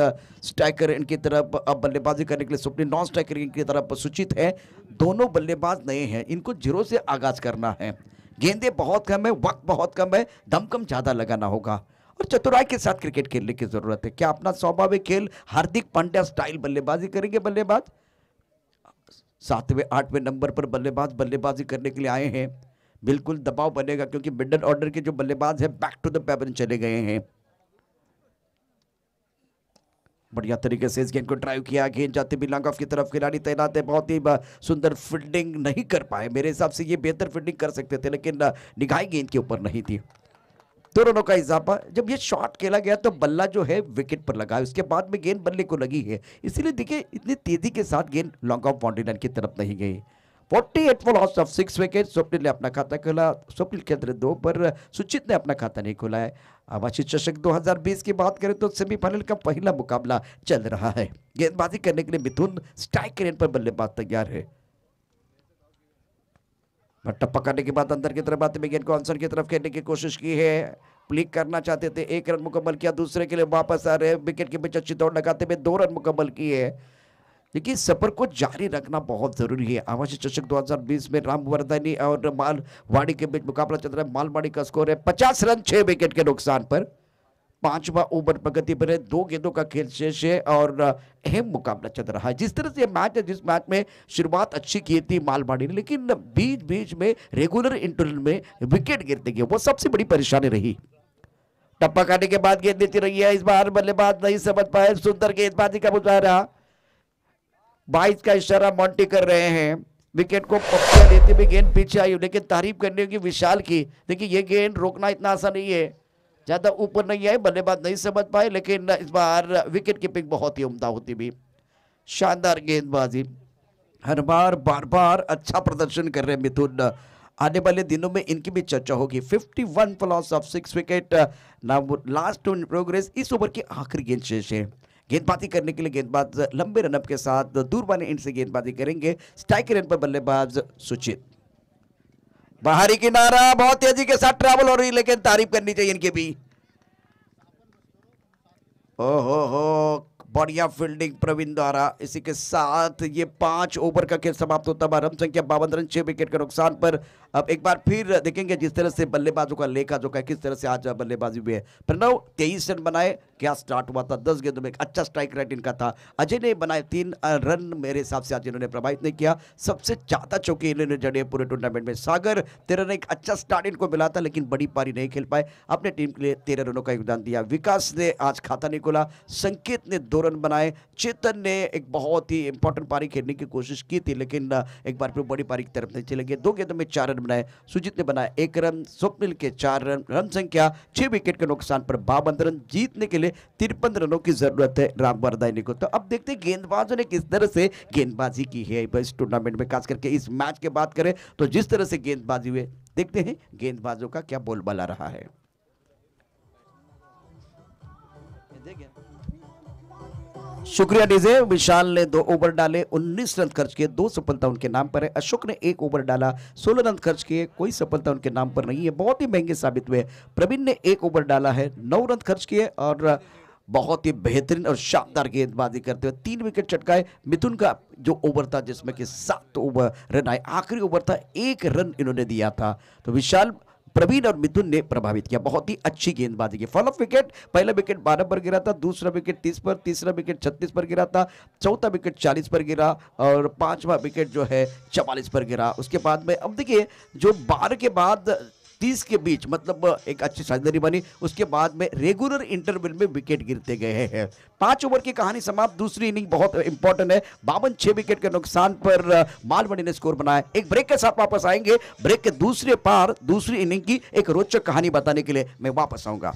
A: स्ट्राइकर इनकी तरफ अब बल्लेबाजी करने के लिए सुप्रीम नॉन स्ट्राइकर इनकी तरफ सूचित है दोनों बल्लेबाज नए हैं इनको जीरो से आगाज करना है गेंदे बहुत कम है वक्त बहुत कम है दमकम ज़्यादा लगाना होगा और चतुराई के साथ क्रिकेट खेलने की ज़रूरत है क्या अपना स्वाभाविक खेल हार्दिक पांड्या स्टाइल बल्लेबाजी करेंगे बल्लेबाज सातवें आठवें नंबर पर बल्लेबाज बल्लेबाजी करने के लिए आए हैं बिल्कुल दबाव बनेगा क्योंकि मिडल ऑर्डर के जो बल्लेबाज हैं बैक टू द पैबन चले गए हैं बढ़िया तरीके से इस गेंद को ड्राइव किया गेंद जाते भी लॉन्ग ऑफ की तरफ खिलाड़ी तैनात है बहुत ही सुंदर फील्डिंग नहीं कर पाए मेरे हिसाब से ये बेहतर फील्डिंग कर सकते थे लेकिन निगाहें गेंद के ऊपर नहीं थी दो तो रनों का इजाफा जब ये शॉट खेला गया तो बल्ला जो है विकेट पर लगा उसके बाद में गेंद बल्ले को लगी है इसीलिए देखिए इतनी तेजी के साथ गेंद लॉन्ग ऑफ बाउंड्री लाइन की तरफ नहीं गई 48 loss of six wicket Swapnil ने अपना खाता खोला स्वप्निल के अंदर दो पर सुचित ने अपना खाता नहीं खोला है चषक 2020 की बात करें तो सेमीफाइनल का पहला मुकाबला चल रहा है गेंदबाजी करने के लिए मिथुन स्ट्राइक रेट पर बल्लेबाज तैयार है पकड़ने के बाद अंदर की तरफ आते हुए गेंद को आंसर की तरफ खेलने की कोशिश की है प्लिक करना चाहते थे एक रन मुकम्मल किया दूसरे के लिए वापस आ रहे विकेट के बीच अच्छी दौड़ लगाते हुए दो रन मुकम्मल किए हैं देखिए सफर को जारी रखना बहुत जरूरी है आवासीय चषक 2020 में रामवर्धनी और मालवाड़ी के बीच मुकाबला चल रहा है मालवाड़ी का स्कोर है पचास रन छह विकेट के नुकसान पर पांचवा ओवर प्रगति पर है दो गेंदों का खेल शेष है और अहम मुकाबला चल रहा है जिस तरह से मैच है जिस मैच में शुरुआत अच्छी की थी मालवाड़ी ने लेकिन बीच बीच में रेगुलर इंटरवल में विकेट गिरते गए वो सबसे बड़ी परेशानी रही टप्पा काटने के बाद गेंद देती रही है इस बार बल्लेबाज नहीं समझ पाए सुंदर गेंदबाजी का रहा बाइस का इशारा मॉन्टी कर रहे हैं विकेट को पक्का देते हुए गेंद पीछे आई लेकिन तारीफ करने की विशाल की देखिए ये गेंद रोकना इतना आसान नहीं है ज़्यादा ऊपर नहीं आई बल्लेबाज नहीं समझ पाए लेकिन इस बार विकेट कीपिंग बहुत ही उमदा होती भी शानदार गेंदबाजी हर बार बार बार अच्छा प्रदर्शन कर रहे हैं मिथुन आने वाले दिनों में इनकी भी चर्चा होगी 51 one loss of six wicket now last progress इस ओवर की आखिरी गेंद शेष है गेंदबाजी करने के लिए गेंदबाज लंबे रनअप के साथ दूर बने इंड से गेंदबाजी करेंगे स्ट्राइकर रन पर बल्लेबाज सुचित बाहरी किनारा बहुत तेजी के साथ ट्रैवल हो रही है लेकिन तारीफ करनी चाहिए इनके भी ओहो हो बढ़िया फील्डिंग प्रवीण द्वारा इसी के साथ ये पांच ओवर का खेल समाप्त होता है संख्या बावन रन छह विकेट के नुकसान पर अब एक बार फिर देखेंगे जिस तरह से बल्लेबाजों का लेखा है किस तरह से आज बल्लेबाजी हुई है प्रणव तेईस रन बनाए क्या स्टार्ट हुआ था दस गेंदों में एक अच्छा स्ट्राइक रेट इनका था अजय ने बनाए तीन रन मेरे हिसाब से आज इन्होंने प्रभावित नहीं किया सबसे ज्यादा चौके इन्होंने जड़े पूरे टूर्नामेंट में सागर तेरह ने एक अच्छा स्टार्ट इनको मिला था लेकिन बड़ी पारी नहीं खेल पाए अपने टीम के लिए तेरह रनों का योगदान दिया विकास ने आज खाता नहीं खोला संकेत ने दो रन बनाए चेतन ने एक बहुत ही इंपॉर्टेंट पारी खेलने की कोशिश की थी लेकिन एक बार फिर बड़ी पारी की तरफ नहीं चले गए दो गेंदों में चार रन बनाए सुजीत ने बनाया एक रन स्वप्निल के चार रन रन संख्या छह विकेट के नुकसान पर बावन रन जीतने के लिए तिरपन रनों की जरूरत है राम वरदायनी को तो अब देखते हैं गेंदबाजों ने किस तरह से गेंदबाजी की है इस टूर्नामेंट में खास करके इस मैच की बात करें तो जिस तरह से गेंदबाजी हुए देखते हैं गेंदबाजों का क्या बोलबाला रहा है शुक्रिया डीजे विशाल ने दो ओवर डाले 19 रन खर्च किए दो सफलता उनके नाम पर है अशोक ने एक ओवर डाला 16 रन खर्च किए कोई सफलता उनके नाम पर नहीं है बहुत ही महंगे साबित हुए प्रवीण ने एक ओवर डाला है नौ रन खर्च किए और बहुत ही बेहतरीन और शानदार गेंदबाजी करते हुए तीन विकेट चटकाए मिथुन का जो ओवर था जिसमें कि सात ओवर रन आए आखिरी ओवर था एक रन इन्होंने दिया था तो विशाल प्रवीण और मिथुन ने प्रभावित किया बहुत ही अच्छी गेंदबाजी की फॉल ऑफ विकेट पहला विकेट बारह पर गिरा था दूसरा विकेट तीस पर तीसरा विकेट छत्तीस पर गिरा था चौथा विकेट चालीस पर गिरा और पांचवा विकेट जो है चवालीस पर गिरा उसके बाद में अब देखिए जो बारह के बाद तीस के बीच मतलब एक अच्छी साझेदारी बनी उसके बाद में रेगुलर इंटरवल में विकेट गिरते गए हैं पांच ओवर की कहानी समाप्त दूसरी इनिंग बहुत इंपॉर्टेंट है बावन छह विकेट के नुकसान पर मालवणी ने स्कोर बनाया एक ब्रेक के साथ वापस आएंगे ब्रेक के दूसरे पार दूसरी इनिंग की एक रोचक कहानी बताने के लिए मैं वापस आऊंगा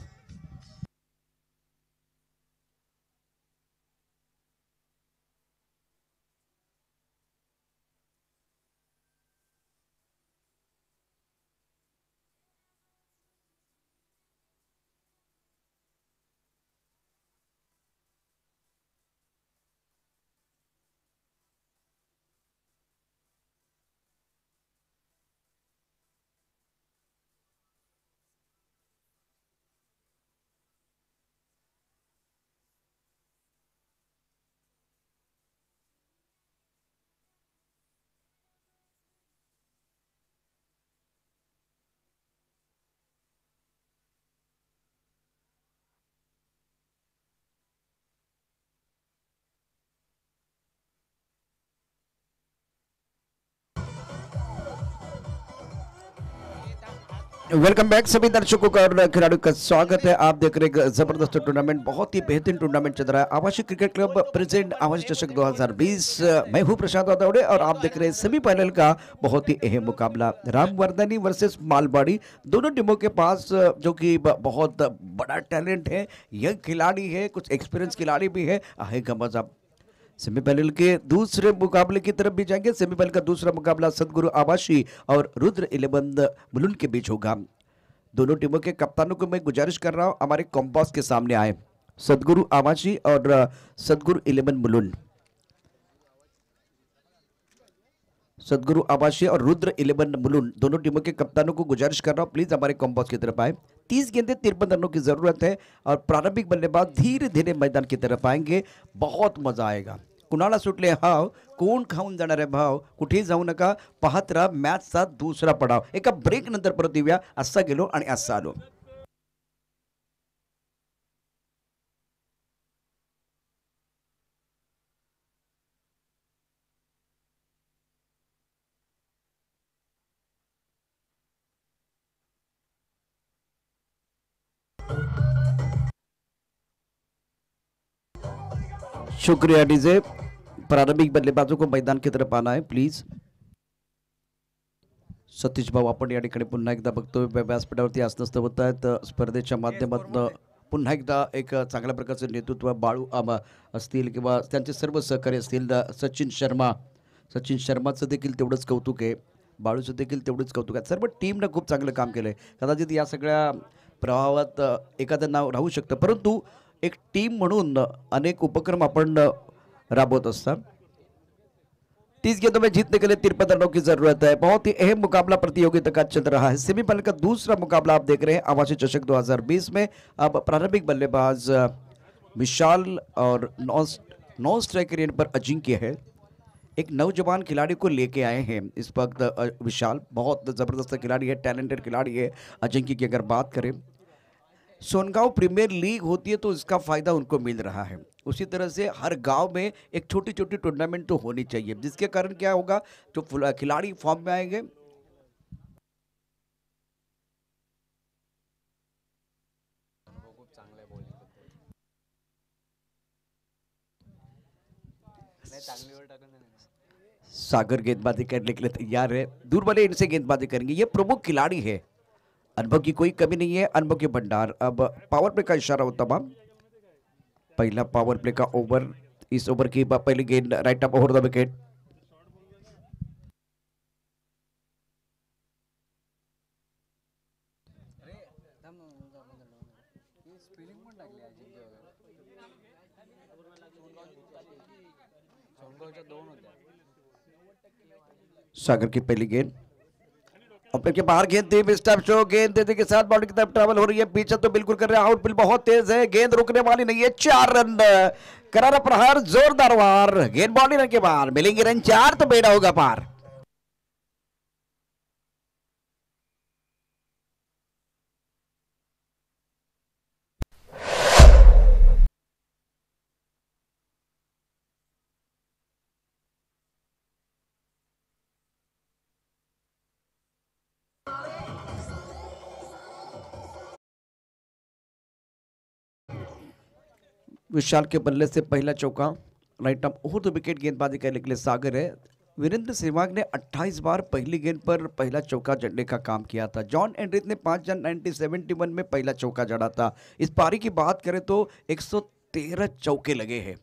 A: वेलकम बैक सभी दर्शकों का और खिलाड़ियों का स्वागत है आप देख रहे हैं जबरदस्त टूर्नामेंट बहुत ही बेहतरीन टूर्नामेंट चल रहा है आवासीय क्रिकेट क्लब प्रेजेंट आवासीय चषक 2020 मैं हूं प्रशांत वातावड़े और आप देख रहे हैं सेमीफाइनल का बहुत ही अहम मुकाबला रामवर्धनी वर्सेस मालवाड़ी दोनों टीमों के पास जो कि बहुत बड़ा टैलेंट है यंग खिलाड़ी है कुछ एक्सपीरियंस खिलाड़ी भी है आहे गमज आप सेमीफाइनल के दूसरे मुकाबले की तरफ भी जाएंगे सेमीफाइनल का दूसरा मुकाबला सदगुरु आवासी और रुद्र इलेवन मुलुन के बीच होगा दोनों टीमों के कप्तानों को मैं गुजारिश कर रहा हूँ हमारे कॉम्पॉस के सामने आए सदगुरु आवासी और सदगुरु इलेवन मुलुन सदगुरु आवासी और रुद्र इलेवन मुलुन दोनों टीमों के कप्तानों को गुजारिश कर रहा हूँ प्लीज़ हमारे कॉम्पॉस की तरफ आए तीस गेंदे तिरपन रनों की ज़रूरत है और प्रारंभिक बल्लेबाज धीरे धीरे मैदान की तरफ आएंगे बहुत मज़ा आएगा कुणाला सुटले हाव कोण खाऊन जाणारे भाव कुठेही जाऊ नका पाहत राहा मॅचचा दुसरा पडाव एका ब्रेक नंतर परत येऊया असा गेलो आणि असा आलो शुक्रिया डीजे प्रारंभिक बल्लेबाजों को मैदान की तरफ आना है प्लीज सतीश भाऊ आपण या ठिकाणी पुन्हा एकदा बघतो व्यासपीठावरती आसनस्थ होत आहेत स्पर्धेच्या माध्यमातून पुन्हा एकदा एक चांगल्या प्रकारचं नेतृत्व बाळू असतील किंवा त्यांचे सर्व सहकारी असतील सचिन शर्मा सचिन शर्माचं देखील तेवढंच कौतुक आहे बाळूचं देखील तेवढंच कौतुक आहे सर्व टीमनं खूप चांगलं काम केलं आहे कदाचित या सगळ्या प्रभावात एखादं नाव राहू शकतं परंतु एक टीम म्हणून अनेक उपक्रम आपण राबवत असता तीस गेंदों में जीतने के लिए तिरपन रनों की जरूरत है बहुत ही अहम मुकाबला प्रतियोगिता का चल रहा है सेमीफाइनल का दूसरा मुकाबला आप देख रहे हैं आवासीय चषक 2020 में अब प्रारंभिक बल्लेबाज विशाल और नॉन स्ट्राइकर इन पर अजिंक्य है एक नौजवान खिलाड़ी को लेके आए हैं इस वक्त विशाल बहुत ज़बरदस्त खिलाड़ी है टैलेंटेड खिलाड़ी है अजिंक्य की अगर बात करें सोनगांव प्रीमियर लीग होती है तो इसका फ़ायदा उनको मिल रहा है उसी तरह से हर गांव में एक छोटी छोटी टूर्नामेंट तो होनी चाहिए जिसके कारण क्या होगा जो खिलाड़ी फॉर्म में आएंगे सागर गेंदबाजी करने के लिए तैयार है दूर वाले इनसे गेंदबाजी करेंगे ये प्रमुख खिलाड़ी है अनुभव की कोई कमी नहीं है अनुभव के भंडार अब पावर प्ले का इशारा होता तमाम पहला पावर प्ले का ओवर इस ओवर की पहली गेंद right up over the wicket Sagar की पहली गेंद कंप्लीट के बाहर गेंद थी स्टेप शो गेंद देने के साथ बाउंड्री की तरफ ट्रेवल हो रही है पीछे तो बिल्कुल कर रहे आउट बिल बहुत तेज है गेंद रुकने वाली नहीं है चार रन करारा प्रहार जोरदार वार गेंद बाउंड्री रन के बाहर मिलेंगे रन चार तो बेड़ा होगा पार विशाल के बल्ले से पहला चौका राइट ऑफ और दो विकेट गेंदबाजी करने के लिए सागर है वीरेंद्र सहवाग ने 28 बार पहली गेंद पर पहला चौका जड़ने का काम किया था जॉन एंड्रिज ने 5 जन नाइनटीन में पहला चौका जड़ा था इस पारी की बात करें तो 113 चौके लगे हैं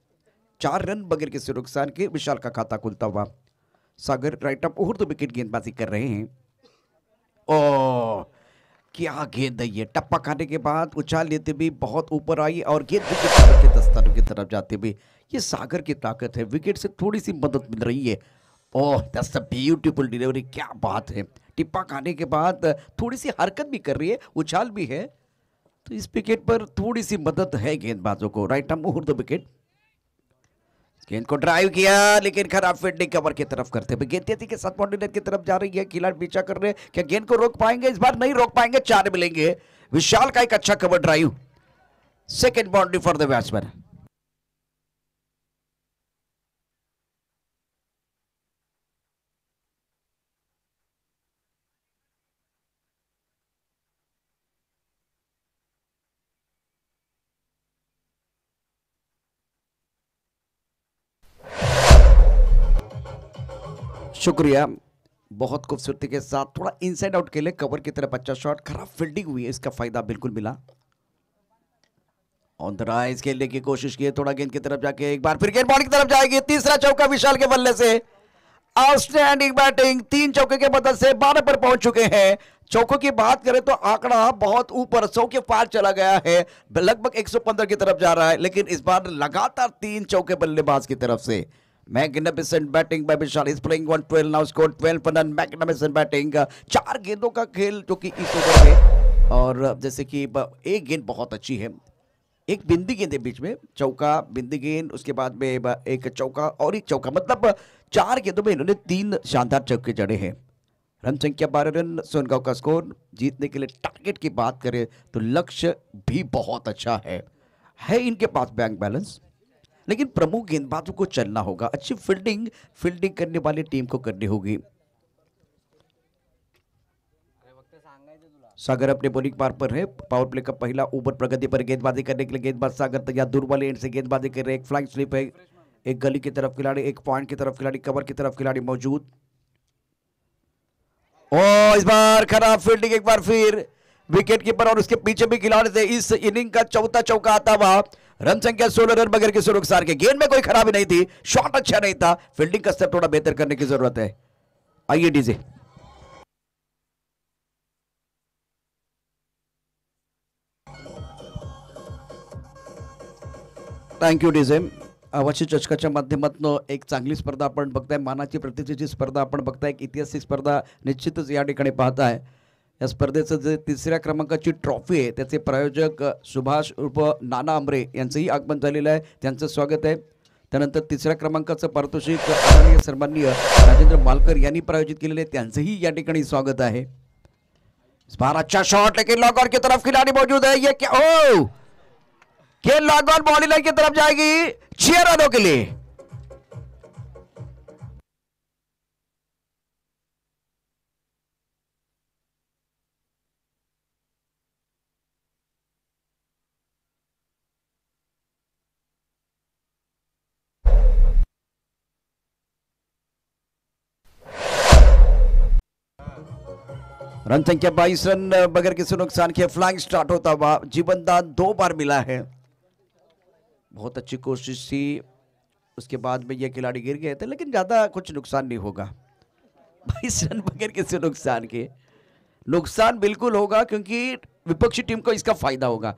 A: चार रन बगैर के नुकसान के विशाल का खाता खुलता हुआ सागर राइट ऑफ और दो विकेट गेंदबाजी कर रहे हैं और क्या गेंद है ये टप्पा खाने के बाद उछाल लेते भी बहुत ऊपर आई और गेंद के दस्तानों की तरफ जाते भी ये सागर की ताकत है विकेट से थोड़ी सी मदद मिल रही है oh that's a beautiful delivery क्या बात है टिप्पा खाने के बाद थोड़ी सी हरकत भी कर रही है उछाल भी है तो इस विकेट पर थोड़ी सी मदद है गेंदबाजों को राइट हम मुहूर्त विकेट गेंद को ड्राइव किया लेकिन खराब फील्डिंग कवर की तरफ करते हुए गेंद के साथ बाउंड्री की तरफ जा रही है खिलाड़ी पीछा कर रहे हैं क्या गेंद को रोक पाएंगे इस बार नहीं रोक पाएंगे चार मिलेंगे विशाल का एक अच्छा cover drive second boundary for the batsman शुक्रिया बहुत खूबसूरती के साथ थोड़ा इनसाइड आउट के लिए कवर की तरफ अच्छा शॉट खराब फील्डिंग हुई है इसका फायदा बिल्कुल मिला ऑन द राइज खेलने की कोशिश की थोड़ा गेंद की तरफ जाके एक बार फिर गेंद बॉल की तरफ जाएगी तीसरा चौका विशाल के बल्ले से आउटस्टैंडिंग बैटिंग तीन चौके के बदल से बारह पर पहुंच चुके हैं चौकों की बात करें तो आंकड़ा बहुत ऊपर सौ के पार चला गया है लगभग पंद्रह की तरफ जा रहा है लेकिन इस बार लगातार तीन चौके बल्लेबाज की तरफ से magnificent batting by Vishal is playing 112 now score 12 run magnificent batting चार गेंदों का खेल जो कि इस ओवर में और uh, जैसे कि uh, एक गेंद बहुत अच्छी है एक बिंदी गेंद है बीच में चौका बिंदी गेंद उसके बाद में uh, एक चौका और एक चौका मतलब चार गेंदों में इन्होंने तीन शानदार चौके जड़े हैं रन संख्या बारह रन सोनगांव का स्कोर जीतने के लिए टारगेट की बात करें तो लक्ष्य भी बहुत अच्छा है है इनके पास बैंक बैलेंस लेकिन प्रमुख गेंदबाजों को चलना होगा अच्छी फील्डिंग फील्डिंग करने वाली टीम को करनी होगी सागर अपने बोलिंग पार पर है पावर प्ले का पहला ओवर प्रगति पर गेंदबाजी करने के लिए गेंदबाज सागर तैयार दूर वाले एंड से गेंदबाजी कर रहे एक फ्लाइंग स्लिप है एक गली की तरफ खिलाड़ी एक पॉइंट की तरफ खिलाड़ी कवर की तरफ खिलाड़ी मौजूद ओ इस बार खराब फील्डिंग एक बार फिर विकेट कीपर और उसके पीछे भी खिलाड़ी थे इस इनिंग का चौथा चौका आता हुआ रन संख्या सोलह रन बगैर किसी नुकसान के गेंद में कोई खराबी नहीं थी शॉट अच्छा नहीं था फील्डिंग का स्तर थोड़ा बेहतर करने की जरूरत है आइए डीजे थैंक यू डीजे अवश्य चषका मध्यम एक चांगली स्पर्धा अपन बगता आपण बघताय मानाची प्रतिष्ठेची स्पर्धा अपन बगता है एक ऐतिहासिक स्पर्धा निश्चित या ठिकाणी पाहताय या स्पर्धेचं जे तिसऱ्या क्रमांकाची ट्रॉफी आहे त्याचे प्रायोजक सुभाष उर्फ नाना आंबरे यांचंही आगमन झालेलं आहे त्यांचं स्वागत आहे त्यानंतर तिसऱ्या क्रमांकाचं पारितोषिक आदरणीय सन्माननीय राजेंद्र मालकर यांनी प्रायोजित केलेलं आहे त्यांचंही या ठिकाणी स्वागत आहे बार अच्छा शॉट लेकिन लॉक की तरफ खिलाड़ी मौजूद है ये क्या ओ के लॉक बॉडी लाइन की तरफ जाएगी छह रनों के लिए रन संख्या बाईस रन बगैर किसी नुकसान के फ्लाइंग स्टार्ट होता हुआ जीवन दान दो बार मिला है बहुत अच्छी कोशिश थी उसके बाद में ये खिलाड़ी गिर गए थे लेकिन ज़्यादा कुछ नुकसान नहीं होगा बाईस रन बगैर किसी नुकसान के नुकसान बिल्कुल होगा क्योंकि विपक्षी टीम को इसका फायदा होगा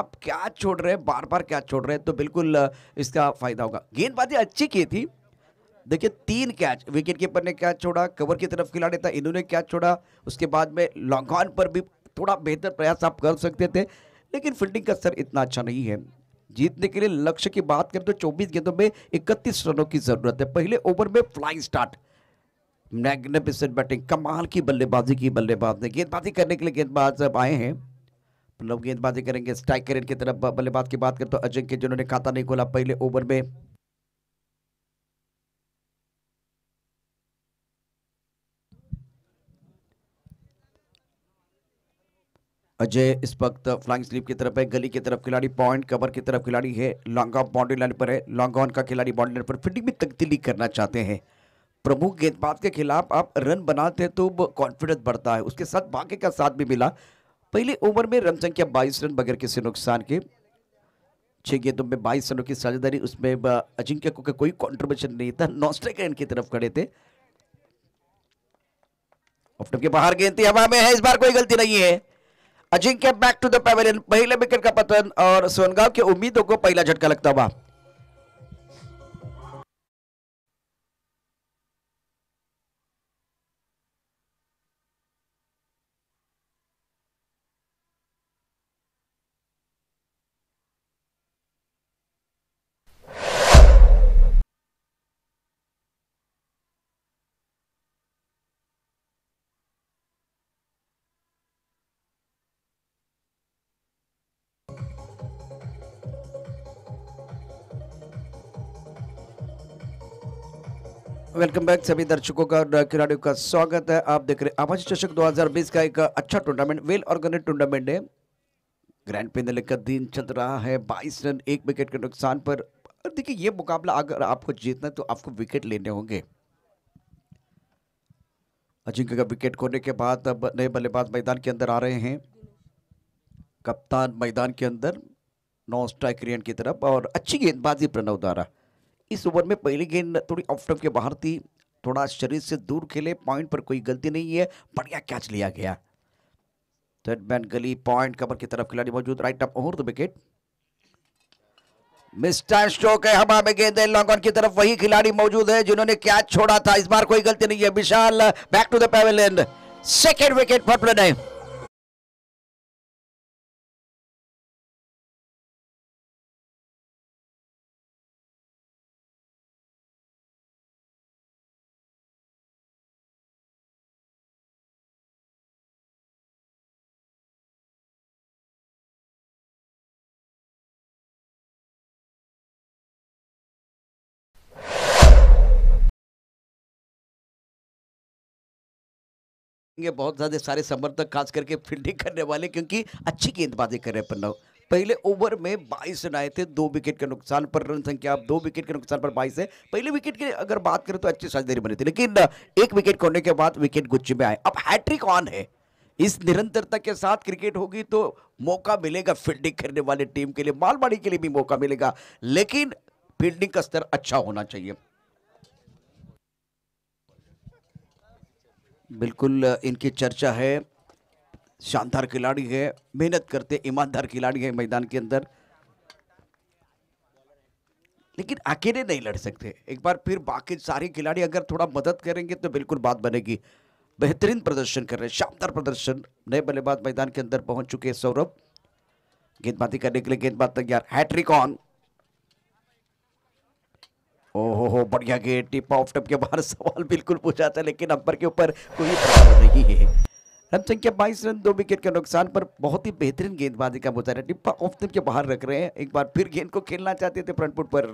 A: आप क्या छोड़ रहे हैं बार बार क्या छोड़ रहे हैं तो बिल्कुल इसका फायदा होगा गेंदबाजी अच्छी की थी देखिए तीन कैच विकेट कीपर ने कैच छोड़ा कवर की तरफ खिलाड़ी था इन्होंने कैच छोड़ा उसके बाद में लॉन्ग ऑन पर भी थोड़ा बेहतर प्रयास आप कर सकते थे लेकिन फील्डिंग का स्तर इतना अच्छा नहीं है जीतने के लिए लक्ष्य की बात करें तो 24 गेंदों में 31 रनों की जरूरत है पहले ओवर में फ्लाइंग स्टार्ट मैग्निफिसेंट बैटिंग कमाल की बल्लेबाजी की बल्लेबाज ने गेंदबाजी करने के लिए गेंदबाज अब आए हैं लोग गेंदबाजी करेंगे स्ट्राइक करेंट इनकी तरफ बल्लेबाज की बात करें तो अजिंक्य जिन्होंने खाता नहीं खोला पहले ओवर में अजय इस वक्त फ्लाइंग स्लीप की तरफ है गली की तरफ खिलाड़ी पॉइंट कवर की तरफ खिलाड़ी है लॉन्ग ऑफ बाउंड्री लाइन पर है लॉन्ग ऑन का खिलाड़ी बाउंड्री लाइन पर फील्डिंग में तब्दीली करना चाहते हैं प्रमुख गेंदबाज के खिलाफ आप रन बनाते हैं तो कॉन्फिडेंस बढ़ता है उसके साथ बाकी का साथ भी मिला पहले ओवर में रन संख्या बाईस रन बगैर किसी नुकसान के छह गेंदों में बाईस रनों की साझेदारी उसमें अजिंक्य को कोई कॉन्ट्रीब्यूशन नहीं था नॉन की तरफ खड़े थे के बाहर गेंद थी हवा में है इस बार कोई गलती नहीं है Ajinkya back to the pavilion पहले विकेट का पतन और सोनगांव की उम्मीदों को पहला झटका लगता हुआ वेलकम बैक सभी दर्शकों का और खिलाड़ियों का स्वागत है आप देख रहे हैं आभासी चषक 2020 का एक अच्छा टूर्नामेंट वेल ऑर्गेनाइज टूर्नामेंट है ग्रैंड पेनल का दिन चल रहा है 22 रन एक विकेट के नुकसान पर देखिए ये मुकाबला अगर आपको जीतना है तो आपको विकेट लेने होंगे अजिंक्य का विकेट खोने के बाद अब नए बल्लेबाज मैदान के अंदर आ रहे हैं कप्तान मैदान के अंदर नौ स्ट्राइक रियन की तरफ और अच्छी गेंदबाजी प्रणव द्वारा इस ओवर में पहली गेंद थोड़ी ऑफ टॉप के बाहर थी थोड़ा शरीर से दूर खेले पॉइंट पर कोई गलती नहीं है बढ़िया कैच लिया गया third man gully point cover की तरफ खिलाड़ी मौजूद राइट अप और विकेट मिस्टर स्ट्रोक है हवा में गेंद है लॉन्ग ऑन की तरफ वही खिलाड़ी मौजूद है जिन्होंने कैच छोड़ा था इस बार कोई गलती नहीं है Vishal back to the pavilion second wicket पर प्रणय ये बहुत ज़्यादा सारे समर्थक खास करके फील्डिंग करने वाले क्योंकि अच्छी गेंदबाजी कर रहे हैं पन्नव पहले ओवर में बाईस रन आए थे दो विकेट के नुकसान पर रन संख्या अब दो विकेट के नुकसान पर बाईस है पहले विकेट की अगर बात करें तो अच्छी साझेदारी बनी थी लेकिन एक विकेट खोने के बाद विकेट गुच्छे में आए अब हैट्रिक ऑन है इस निरंतरता के साथ क्रिकेट होगी तो मौका मिलेगा फील्डिंग करने वाले टीम के लिए मालवाड़ी के लिए भी मौका मिलेगा लेकिन फील्डिंग का स्तर अच्छा होना चाहिए बिल्कुल इनकी चर्चा है शानदार खिलाड़ी है मेहनत करते ईमानदार खिलाड़ी है मैदान के अंदर लेकिन अकेले नहीं लड़ सकते एक बार फिर बाकी सारे खिलाड़ी अगर थोड़ा मदद करेंगे तो बिल्कुल बात बनेगी बेहतरीन प्रदर्शन कर रहे हैं शानदार प्रदर्शन नए बल्लेबाज मैदान के अंदर पहुंच चुके हैं सौरभ गेंदबाजी करने के लिए गेंदबाज तैयार हैट्रिक ऑन ओहो हो बढ़िया गेट टिप ऑफ टप के बाहर सवाल बिल्कुल पूछा था लेकिन अंबर के ऊपर कोई प्रभाव नहीं है रन संख्या बाईस रन दो विकेट के नुकसान पर बहुत ही बेहतरीन गेंदबाजी का मुजाहरा टिप्पा ऑफ द के बाहर रख रहे हैं एक बार फिर गेंद को खेलना चाहते थे फ्रंट फुट पर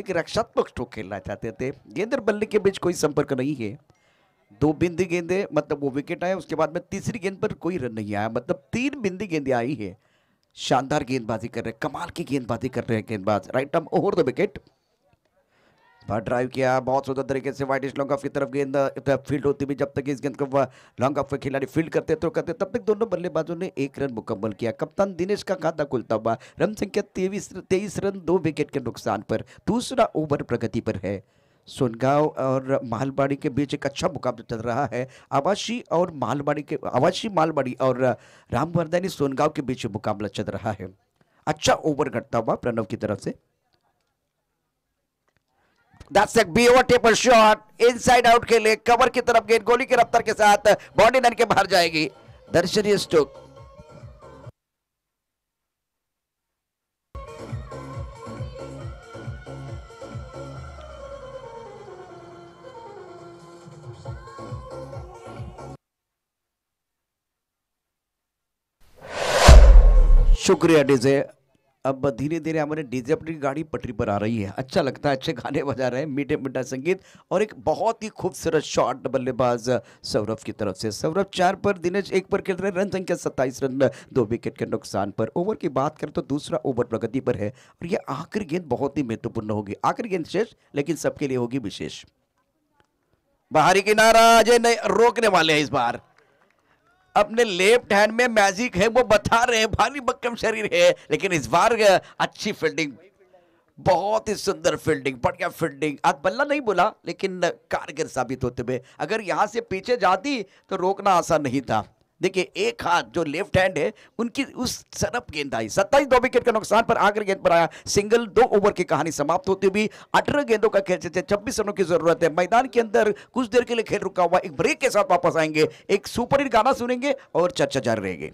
A: एक रक्षात्मक स्ट्रोक खेलना चाहते थे गेंद और बल्ले के बीच कोई संपर्क नहीं है दो बिंदी गेंदे मतलब वो विकेट आए उसके बाद में तीसरी गेंद पर कोई रन नहीं आया मतलब तीन बिंदी गेंदे आई है शानदार गेंदबाजी कर रहे हैं कमाल की गेंदबाजी कर रहे हैं गेंदबाज right arm over the wicket पर ड्राइव किया बहुत सुंदर तरीके से वाइट लॉन्ग ऑफ की तरफ गेंद फील्ड होती भी जब तक इस गेंद को लॉन्ग ऑफ खिलाड़ी फील्ड करते तो करते तब तक दोनों बल्लेबाजों ने एक रन मुकम्मल किया कप्तान दिनेश का खाता खुलता हुआ रन संख्या तेईस तेईस रन दो विकेट के नुकसान पर दूसरा ओवर प्रगति पर है सोनगांव और मालबाड़ी के बीच एक अच्छा मुकाबला चल रहा है आवासी और मालबाड़ी के आवासी मालबाड़ी और रामवर्धनी सोनगांव के बीच मुकाबला चल रहा है अच्छा ओवर घटता हुआ प्रणव की तरफ से दैट्स एक बीओवर टेपर शॉट इनसाइड आउट के लिए कवर की तरफ गेंद गोली की रफ्तार के साथ बॉडी लाइन के बाहर जाएगी दर्शनीय स्ट्रोक शुक्रिया डीजे अब धीरे धीरे हमारे डीजे अपनी गाड़ी पटरी पर आ रही है अच्छा लगता है अच्छे गाने बजा रहे हैं मीठे मीठा संगीत और एक बहुत ही खूबसूरत शॉट बल्लेबाज सौरभ की तरफ से सौरभ चार पर दिनेश एक पर खेल रहे रन संख्या सत्ताईस रन दो विकेट के नुकसान पर ओवर की बात करें तो दूसरा ओवर प्रगति पर है और यह आखिरी गेंद बहुत ही महत्वपूर्ण होगी आखिरी गेंद शेष लेकिन सबके लिए होगी विशेष बाहरी किनारा अजय नहीं रोकने वाले हैं इस बार अपने लेफ्ट हैंड में मैजिक है वो बता रहे हैं भारी बक्कम शरीर है लेकिन इस बार अच्छी फील्डिंग बहुत ही सुंदर फील्डिंग बढ़िया फील्डिंग आज बल्ला नहीं बोला लेकिन कारगर साबित होते हुए अगर यहाँ से पीछे जाती तो रोकना आसान नहीं था देखिए एक हाथ जो लेफ्ट हैंड है उनकी उस सरप गेंद आई सत्ताईस दो विकेट के नुकसान पर आखिरी गेंद पर आया सिंगल दो ओवर की कहानी समाप्त होती हुई अठारह गेंदों का खेल चलते छब्बीस रनों की जरूरत है मैदान के अंदर कुछ देर के लिए खेल रुका हुआ एक ब्रेक के साथ वापस आएंगे एक सुपर हिट गाना सुनेंगे और चर्चा जारी रहेगी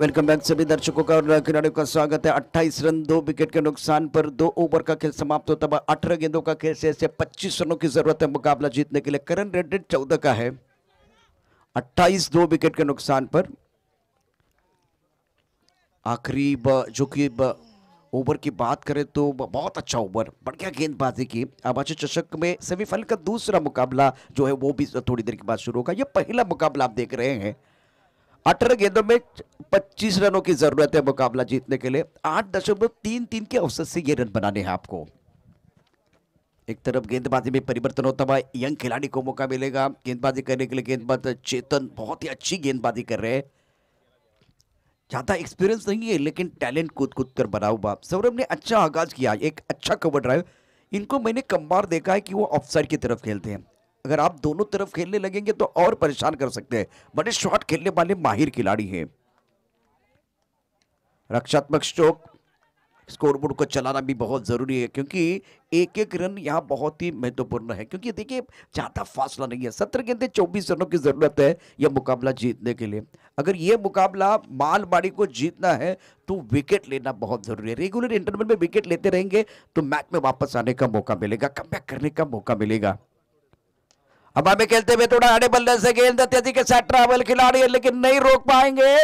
A: वेलकम बैक सभी दर्शकों का और खिलाड़ियों का स्वागत है अट्ठाईस रन दो विकेट के नुकसान पर दो ओवर का खेल समाप्त होता है अठारह गेंदों का खेल से ऐसे पच्चीस रनों की जरूरत है मुकाबला जीतने के लिए करंट रेट रेट चौदह का है अट्ठाईस दो विकेट के नुकसान पर आखिरी जो कि ओवर की बात करें तो बहुत अच्छा ओवर बढ़िया गेंदबाजी की आबाजी चषक में सेमीफाइनल का दूसरा मुकाबला जो है वो भी थोड़ी देर के बाद शुरू होगा ये पहला मुकाबला आप देख रहे हैं अठारह गेंदों में 25 रनों की जरूरत है मुकाबला जीतने के लिए आठ दशमलव तीन तीन के औसत से ये रन बनाने हैं आपको एक तरफ गेंदबाजी में परिवर्तन होता हुआ यंग खिलाड़ी को मौका मिलेगा गेंदबाजी करने के लिए गेंदबाज चेतन बहुत ही अच्छी गेंदबाजी कर रहे हैं ज़्यादा एक्सपीरियंस नहीं है लेकिन टैलेंट कूद कूद कर बना हुआ सौरभ ने अच्छा आगाज किया एक अच्छा कवर ड्राइव इनको मैंने कम बार देखा है कि वो ऑफ साइड की तरफ खेलते हैं अगर आप दोनों तरफ खेलने लगेंगे तो और परेशान कर सकते हैं बड़े शॉट खेलने वाले माहिर खिलाड़ी हैं रक्षात्मक स्ट्रोक स्कोरबोर्ड को चलाना भी बहुत ज़रूरी है क्योंकि एक एक रन यहाँ बहुत ही महत्वपूर्ण है क्योंकि देखिए ज़्यादा फासला नहीं है सत्रह गेंदे चौबीस रनों की ज़रूरत है यह मुकाबला जीतने के लिए अगर ये मुकाबला मालबाड़ी को जीतना है तो विकेट लेना बहुत ज़रूरी है रेगुलर इंटरवल में विकेट लेते रहेंगे तो मैच में वापस आने का मौका मिलेगा कम करने का मौका मिलेगा अब हमें खेलते हुए थोड़ा आड़े बल्ले से गेंद अत्यधिक के ट्रैवल खिलाड़ी है लेकिन नहीं रोक पाएंगे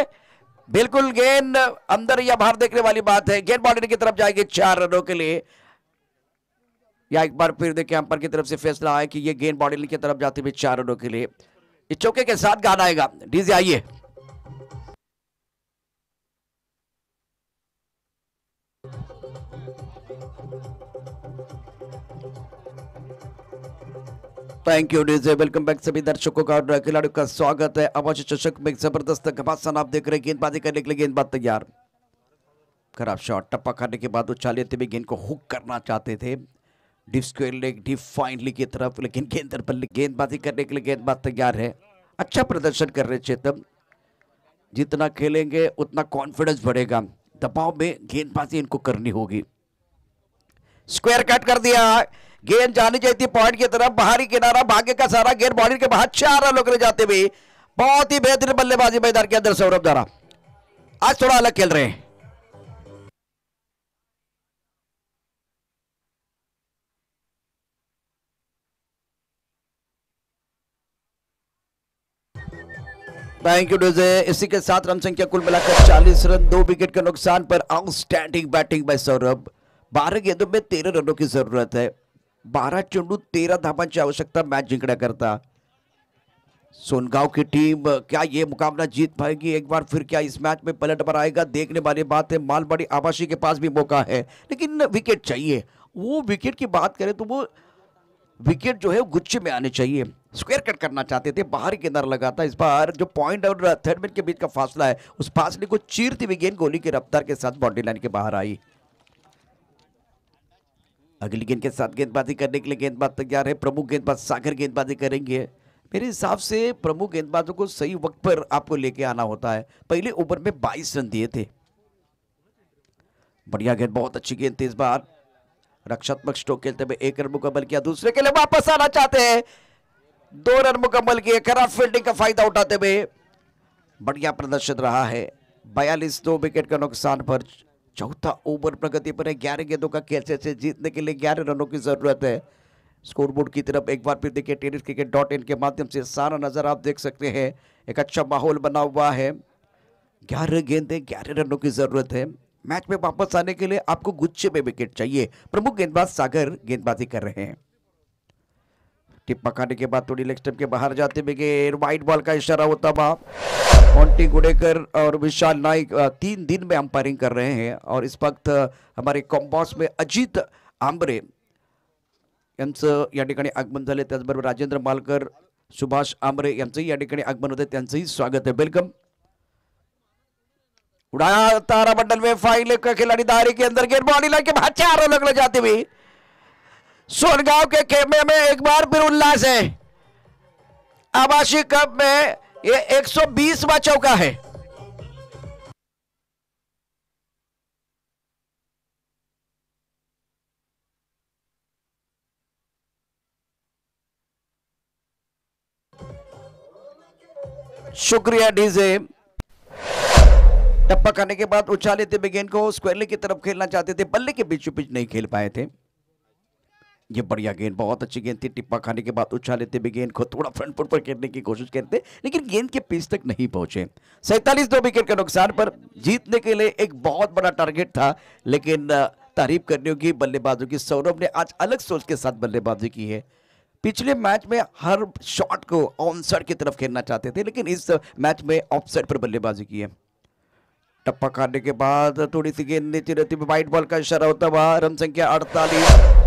A: बिल्कुल गेंद अंदर या बाहर देखने वाली बात है गेंद बॉलिंग की तरफ जाएगी चार रनों के लिए या एक बार फिर देखिए अंपर की तरफ से फैसला आया कि ये गेंद बॉडी की तरफ जाती हुई चार रनों के लिए इस चौके के साथ गाना आएगा डीजे आइए Thank you. Thank you DJ welcome back सभी दर्शकों का और खिलाड़ियों का स्वागत है अवश्य चषक में जबरदस्त घमासान आप देख रहे हैं गेंदबाजी करने के लिए गेंदबाज तैयार खराब शॉट टप्पा खाने के बाद उछालिए थे गेंद को हुक करना चाहते थे deep square leg deep fine leg की तरफ लेकिन गेंद पर गेंदबाजी करने के लिए गेंदबाज तैयार है अच्छा प्रदर्शन कर रहे चेतन जितना खेलेंगे उतना कॉन्फिडेंस बढ़ेगा दबाव में गेंदबाजी इनको करनी होगी स्क्वायर कट कर दिया गेंद जानी चाहिए पॉइंट की तरफ बाहरी किनारा भाग्य का सारा गेंद बॉडी के बाहर चार रन ले जाते हुए बहुत ही बेहतरीन बल्लेबाजी मैदान के अंदर सौरभ द्वारा आज थोड़ा अलग खेल रहे हैं थैंक यू डोजे इसी के साथ रन संख्या कुल मिलाकर 40 रन दो विकेट के नुकसान पर आउटस्टैंडिंग बैटिंग बाय सौरभ बारह गेंदों में तेरह रनों की जरूरत है बारह चेंडू तेरह की आवश्यकता मैच करता सोनगांव की टीम क्या ये मुकाबला जीत पाएगी एक बार फिर क्या इस मैच में पलट पर आएगा देखने वाली बात है मालबाड़ी आवासी के पास भी मौका है लेकिन विकेट चाहिए वो विकेट की बात करें तो वो विकेट जो है गुच्छे में आने चाहिए स्क्वायर कट करना चाहते थे बाहर के अंदर लगा था इस बार जो पॉइंट और थर्ड मैन के बीच का फासला है उस फासले को चीरती हुई गेंद गोली की रफ्तार के साथ बाउंड्री लाइन के बाहर आई अगली गेंद के साथ गेंदबाजी करने के लिए गेंदबाज तैयार है प्रमुख गेंदबाज सागर गेंदबाजी करेंगे मेरे हिसाब से प्रमुख गेंदबाजों को सही वक्त पर आपको लेके आना होता है पहले ओवर में 22 रन दिए थे बढ़िया गेंद बहुत अच्छी गेंद थी इस बार रक्षात्मक स्ट्रोक खेलते हुए एक रन मुकम्मल किया दूसरे के लिए वापस आना चाहते हैं दो रन मुकम्मल किए खराब फील्डिंग का फायदा उठाते हुए बढ़िया प्रदर्शन रहा है बयालीस दो विकेट का नुकसान पर चौथा ओवर प्रगति पर है ग्यारह गेंदों का खेल से जीतने के लिए ग्यारह रनों की जरूरत है स्कोरबोर्ड की तरफ एक बार फिर देखिए टेनिस क्रिकेट डॉट इन के माध्यम से सारा नज़र आप देख सकते हैं एक अच्छा माहौल बना हुआ है ग्यारह गेंदे ग्यारह रनों की ज़रूरत है मैच में वापस आने के लिए आपको गुच्छे में विकेट चाहिए प्रमुख गेंदबाज सागर गेंदबाजी कर रहे हैं टिप्पा खाने के बाद थोड़ी लेग स्टेप के बाहर जाते बगैर वाइट बॉल का इशारा होता वहाँ ऑन्टी गुडेकर और विशाल नाइक तीन दिन में अंपायरिंग कर रहे हैं और इस वक्त हमारे कॉम्बॉस में अजीत आंबरे आगमन राजेंद्र मालकर सुभाष आंबरे आगमन होते त्यांचंही स्वागत है वेलकम उड़ाया तारा मंडल में फाइल का खिलाड़ी दायरे के अंदर गेट बॉडी लाइन के लगने जाते हुए सोनगांव के खेमे में एक बार फिर उल्लास है आवासीय कप में ये 120वां चौका है शुक्रिया डीजे टप्पा करने के बाद उछाले थे बिगेन को स्क्वायरली की तरफ खेलना चाहते थे बल्ले के बीच बीच नहीं खेल पाए थे ये बढ़िया गेंद बहुत अच्छी गेंद थी टिप्पा खाने के बाद उछा लेते भी गेंद को थोड़ा फ्रंट फुट पर खेलने की कोशिश करते लेकिन गेंद के पीछ तक नहीं पहुंचे सैंतालीस दो विकेट के नुकसान पर जीतने के लिए एक बहुत बड़ा टारगेट था लेकिन तारीफ करने होगी बल्लेबाजों की सौरभ ने आज अलग सोच के साथ बल्लेबाजी की है पिछले मैच में हर शॉट को ऑन साइड की तरफ खेलना चाहते थे लेकिन इस मैच में ऑफ साइड पर बल्लेबाजी की है टप्पा खाने के बाद थोड़ी सी गेंद नीचे रहती वाइट बॉल का इशारा होता हुआ रन संख्या अड़तालीस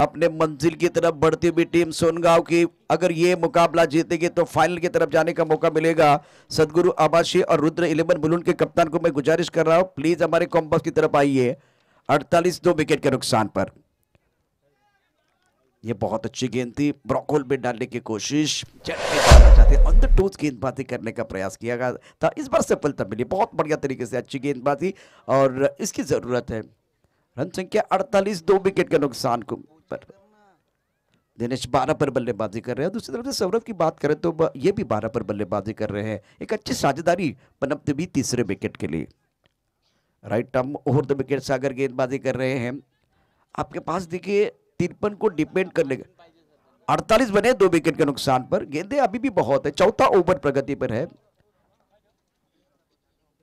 A: अपने मंजिल की तरफ बढ़ती हुई टीम सोनगांव की अगर ये मुकाबला जीतेगी तो फाइनल की तरफ जाने का मौका मिलेगा सदगुरु आबाशी और रुद्र इलेवन बुलून के कप्तान को मैं गुजारिश कर रहा हूं प्लीज हमारे कॉम्पस की तरफ आइए अड़तालीस दो विकेट के नुकसान पर ये बहुत अच्छी गेंद थी ब्रॉकोल में डालने की कोशिश चाहते टूथ गेंदबाजी करने का प्रयास किया गया था इस बार सफलता मिली बहुत बढ़िया तरीके से अच्छी गेंदबाजी और इसकी ज़रूरत है रन संख्या अड़तालीस दो विकेट के नुकसान को पर दिनेश बारह पर बल्लेबाजी कर रहे हैं दूसरी तरफ से सौरभ की बात करें तो ये भी बारह पर बल्लेबाजी कर रहे हैं एक अच्छी साझेदारी पनपते भी तीसरे विकेट के लिए right arm over the wicket से अगर गेंदबाजी कर रहे हैं आपके पास देखिए तिरपन को डिपेंड करने का अड़तालीस बने दो विकेट के नुकसान पर गेंदे अभी भी बहुत है चौथा ओवर प्रगति पर है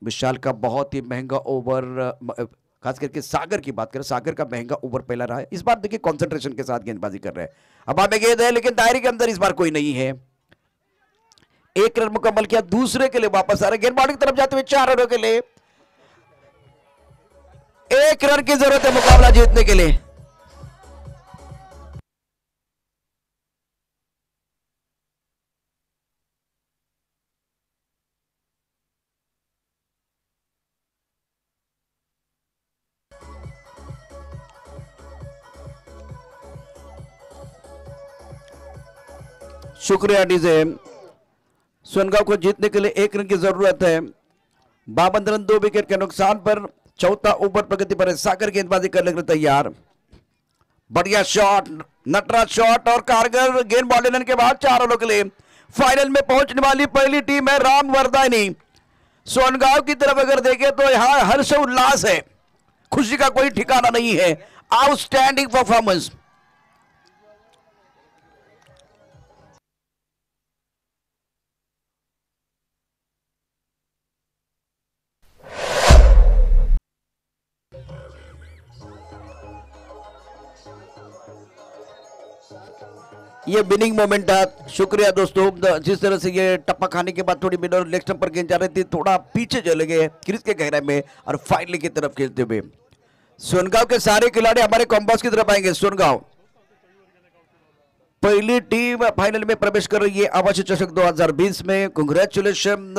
A: विशाल का बहुत ही महंगा ओवर खास करके सागर की बात करें सागर का महंगा ओवर पहला रहा है इस बार देखिए कॉन्सेंट्रेशन के साथ गेंदबाजी कर रहे हैं अब आप गेंद है लेकिन दायरे के अंदर इस बार कोई नहीं है एक रन मुकम्मल किया दूसरे के लिए वापस आ रहे गेंद बॉलिंग की तरफ जाते हुए चार रनों के लिए एक रन की जरूरत है मुकाबला जीतने के लिए शुक्रिया डीजे सोनगांव को जीतने के लिए एक रन की जरूरत है बावन रन दो विकेट के नुकसान पर चौथा ओवर प्रगति पर सागर गेंदबाजी करने के लिए तैयार बढ़िया शॉट नटराज शॉट और कारगर गेंद बॉल के बाद चार रनों के लिए फाइनल में पहुंचने वाली पहली टीम है राम वरदानी सोनगांव की तरफ अगर देखे तो यहां हर्ष उल्लास है खुशी का कोई ठिकाना नहीं है आउटस्टैंडिंग परफॉर्मेंस ये विनिंग मोमेंट था शुक्रिया दोस्तों जिस तरह से ये टप्पा खाने के बाद थोड़ी मिनर लेग पर गेंद जा रही थी थोड़ा पीछे चले गए क्रिस के गहरा में और फाइनल की तरफ खेलते हुए सोनगांव के सारे खिलाड़ी हमारे कॉम्बॉस की तरफ आएंगे सोनगांव पहली टीम फाइनल में प्रवेश कर रही है आवासीय चषक 2020 में कांग्रेचुलेशन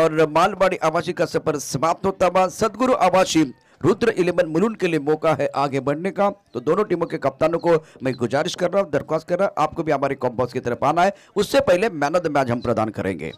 A: और मालवाड़ी आवासी का सफर समाप्त होता हुआ सदगुरु आवासी रुद्र इलेवन मुलून के लिए मौका है आगे बढ़ने का तो दोनों टीमों के कप्तानों को मैं गुजारिश कर रहा हूँ दरख्वास्त कर रहा हूँ आपको भी हमारे कॉम्पॉक्स की तरफ आना है उससे पहले मैन ऑफ द मैच हम प्रदान करेंगे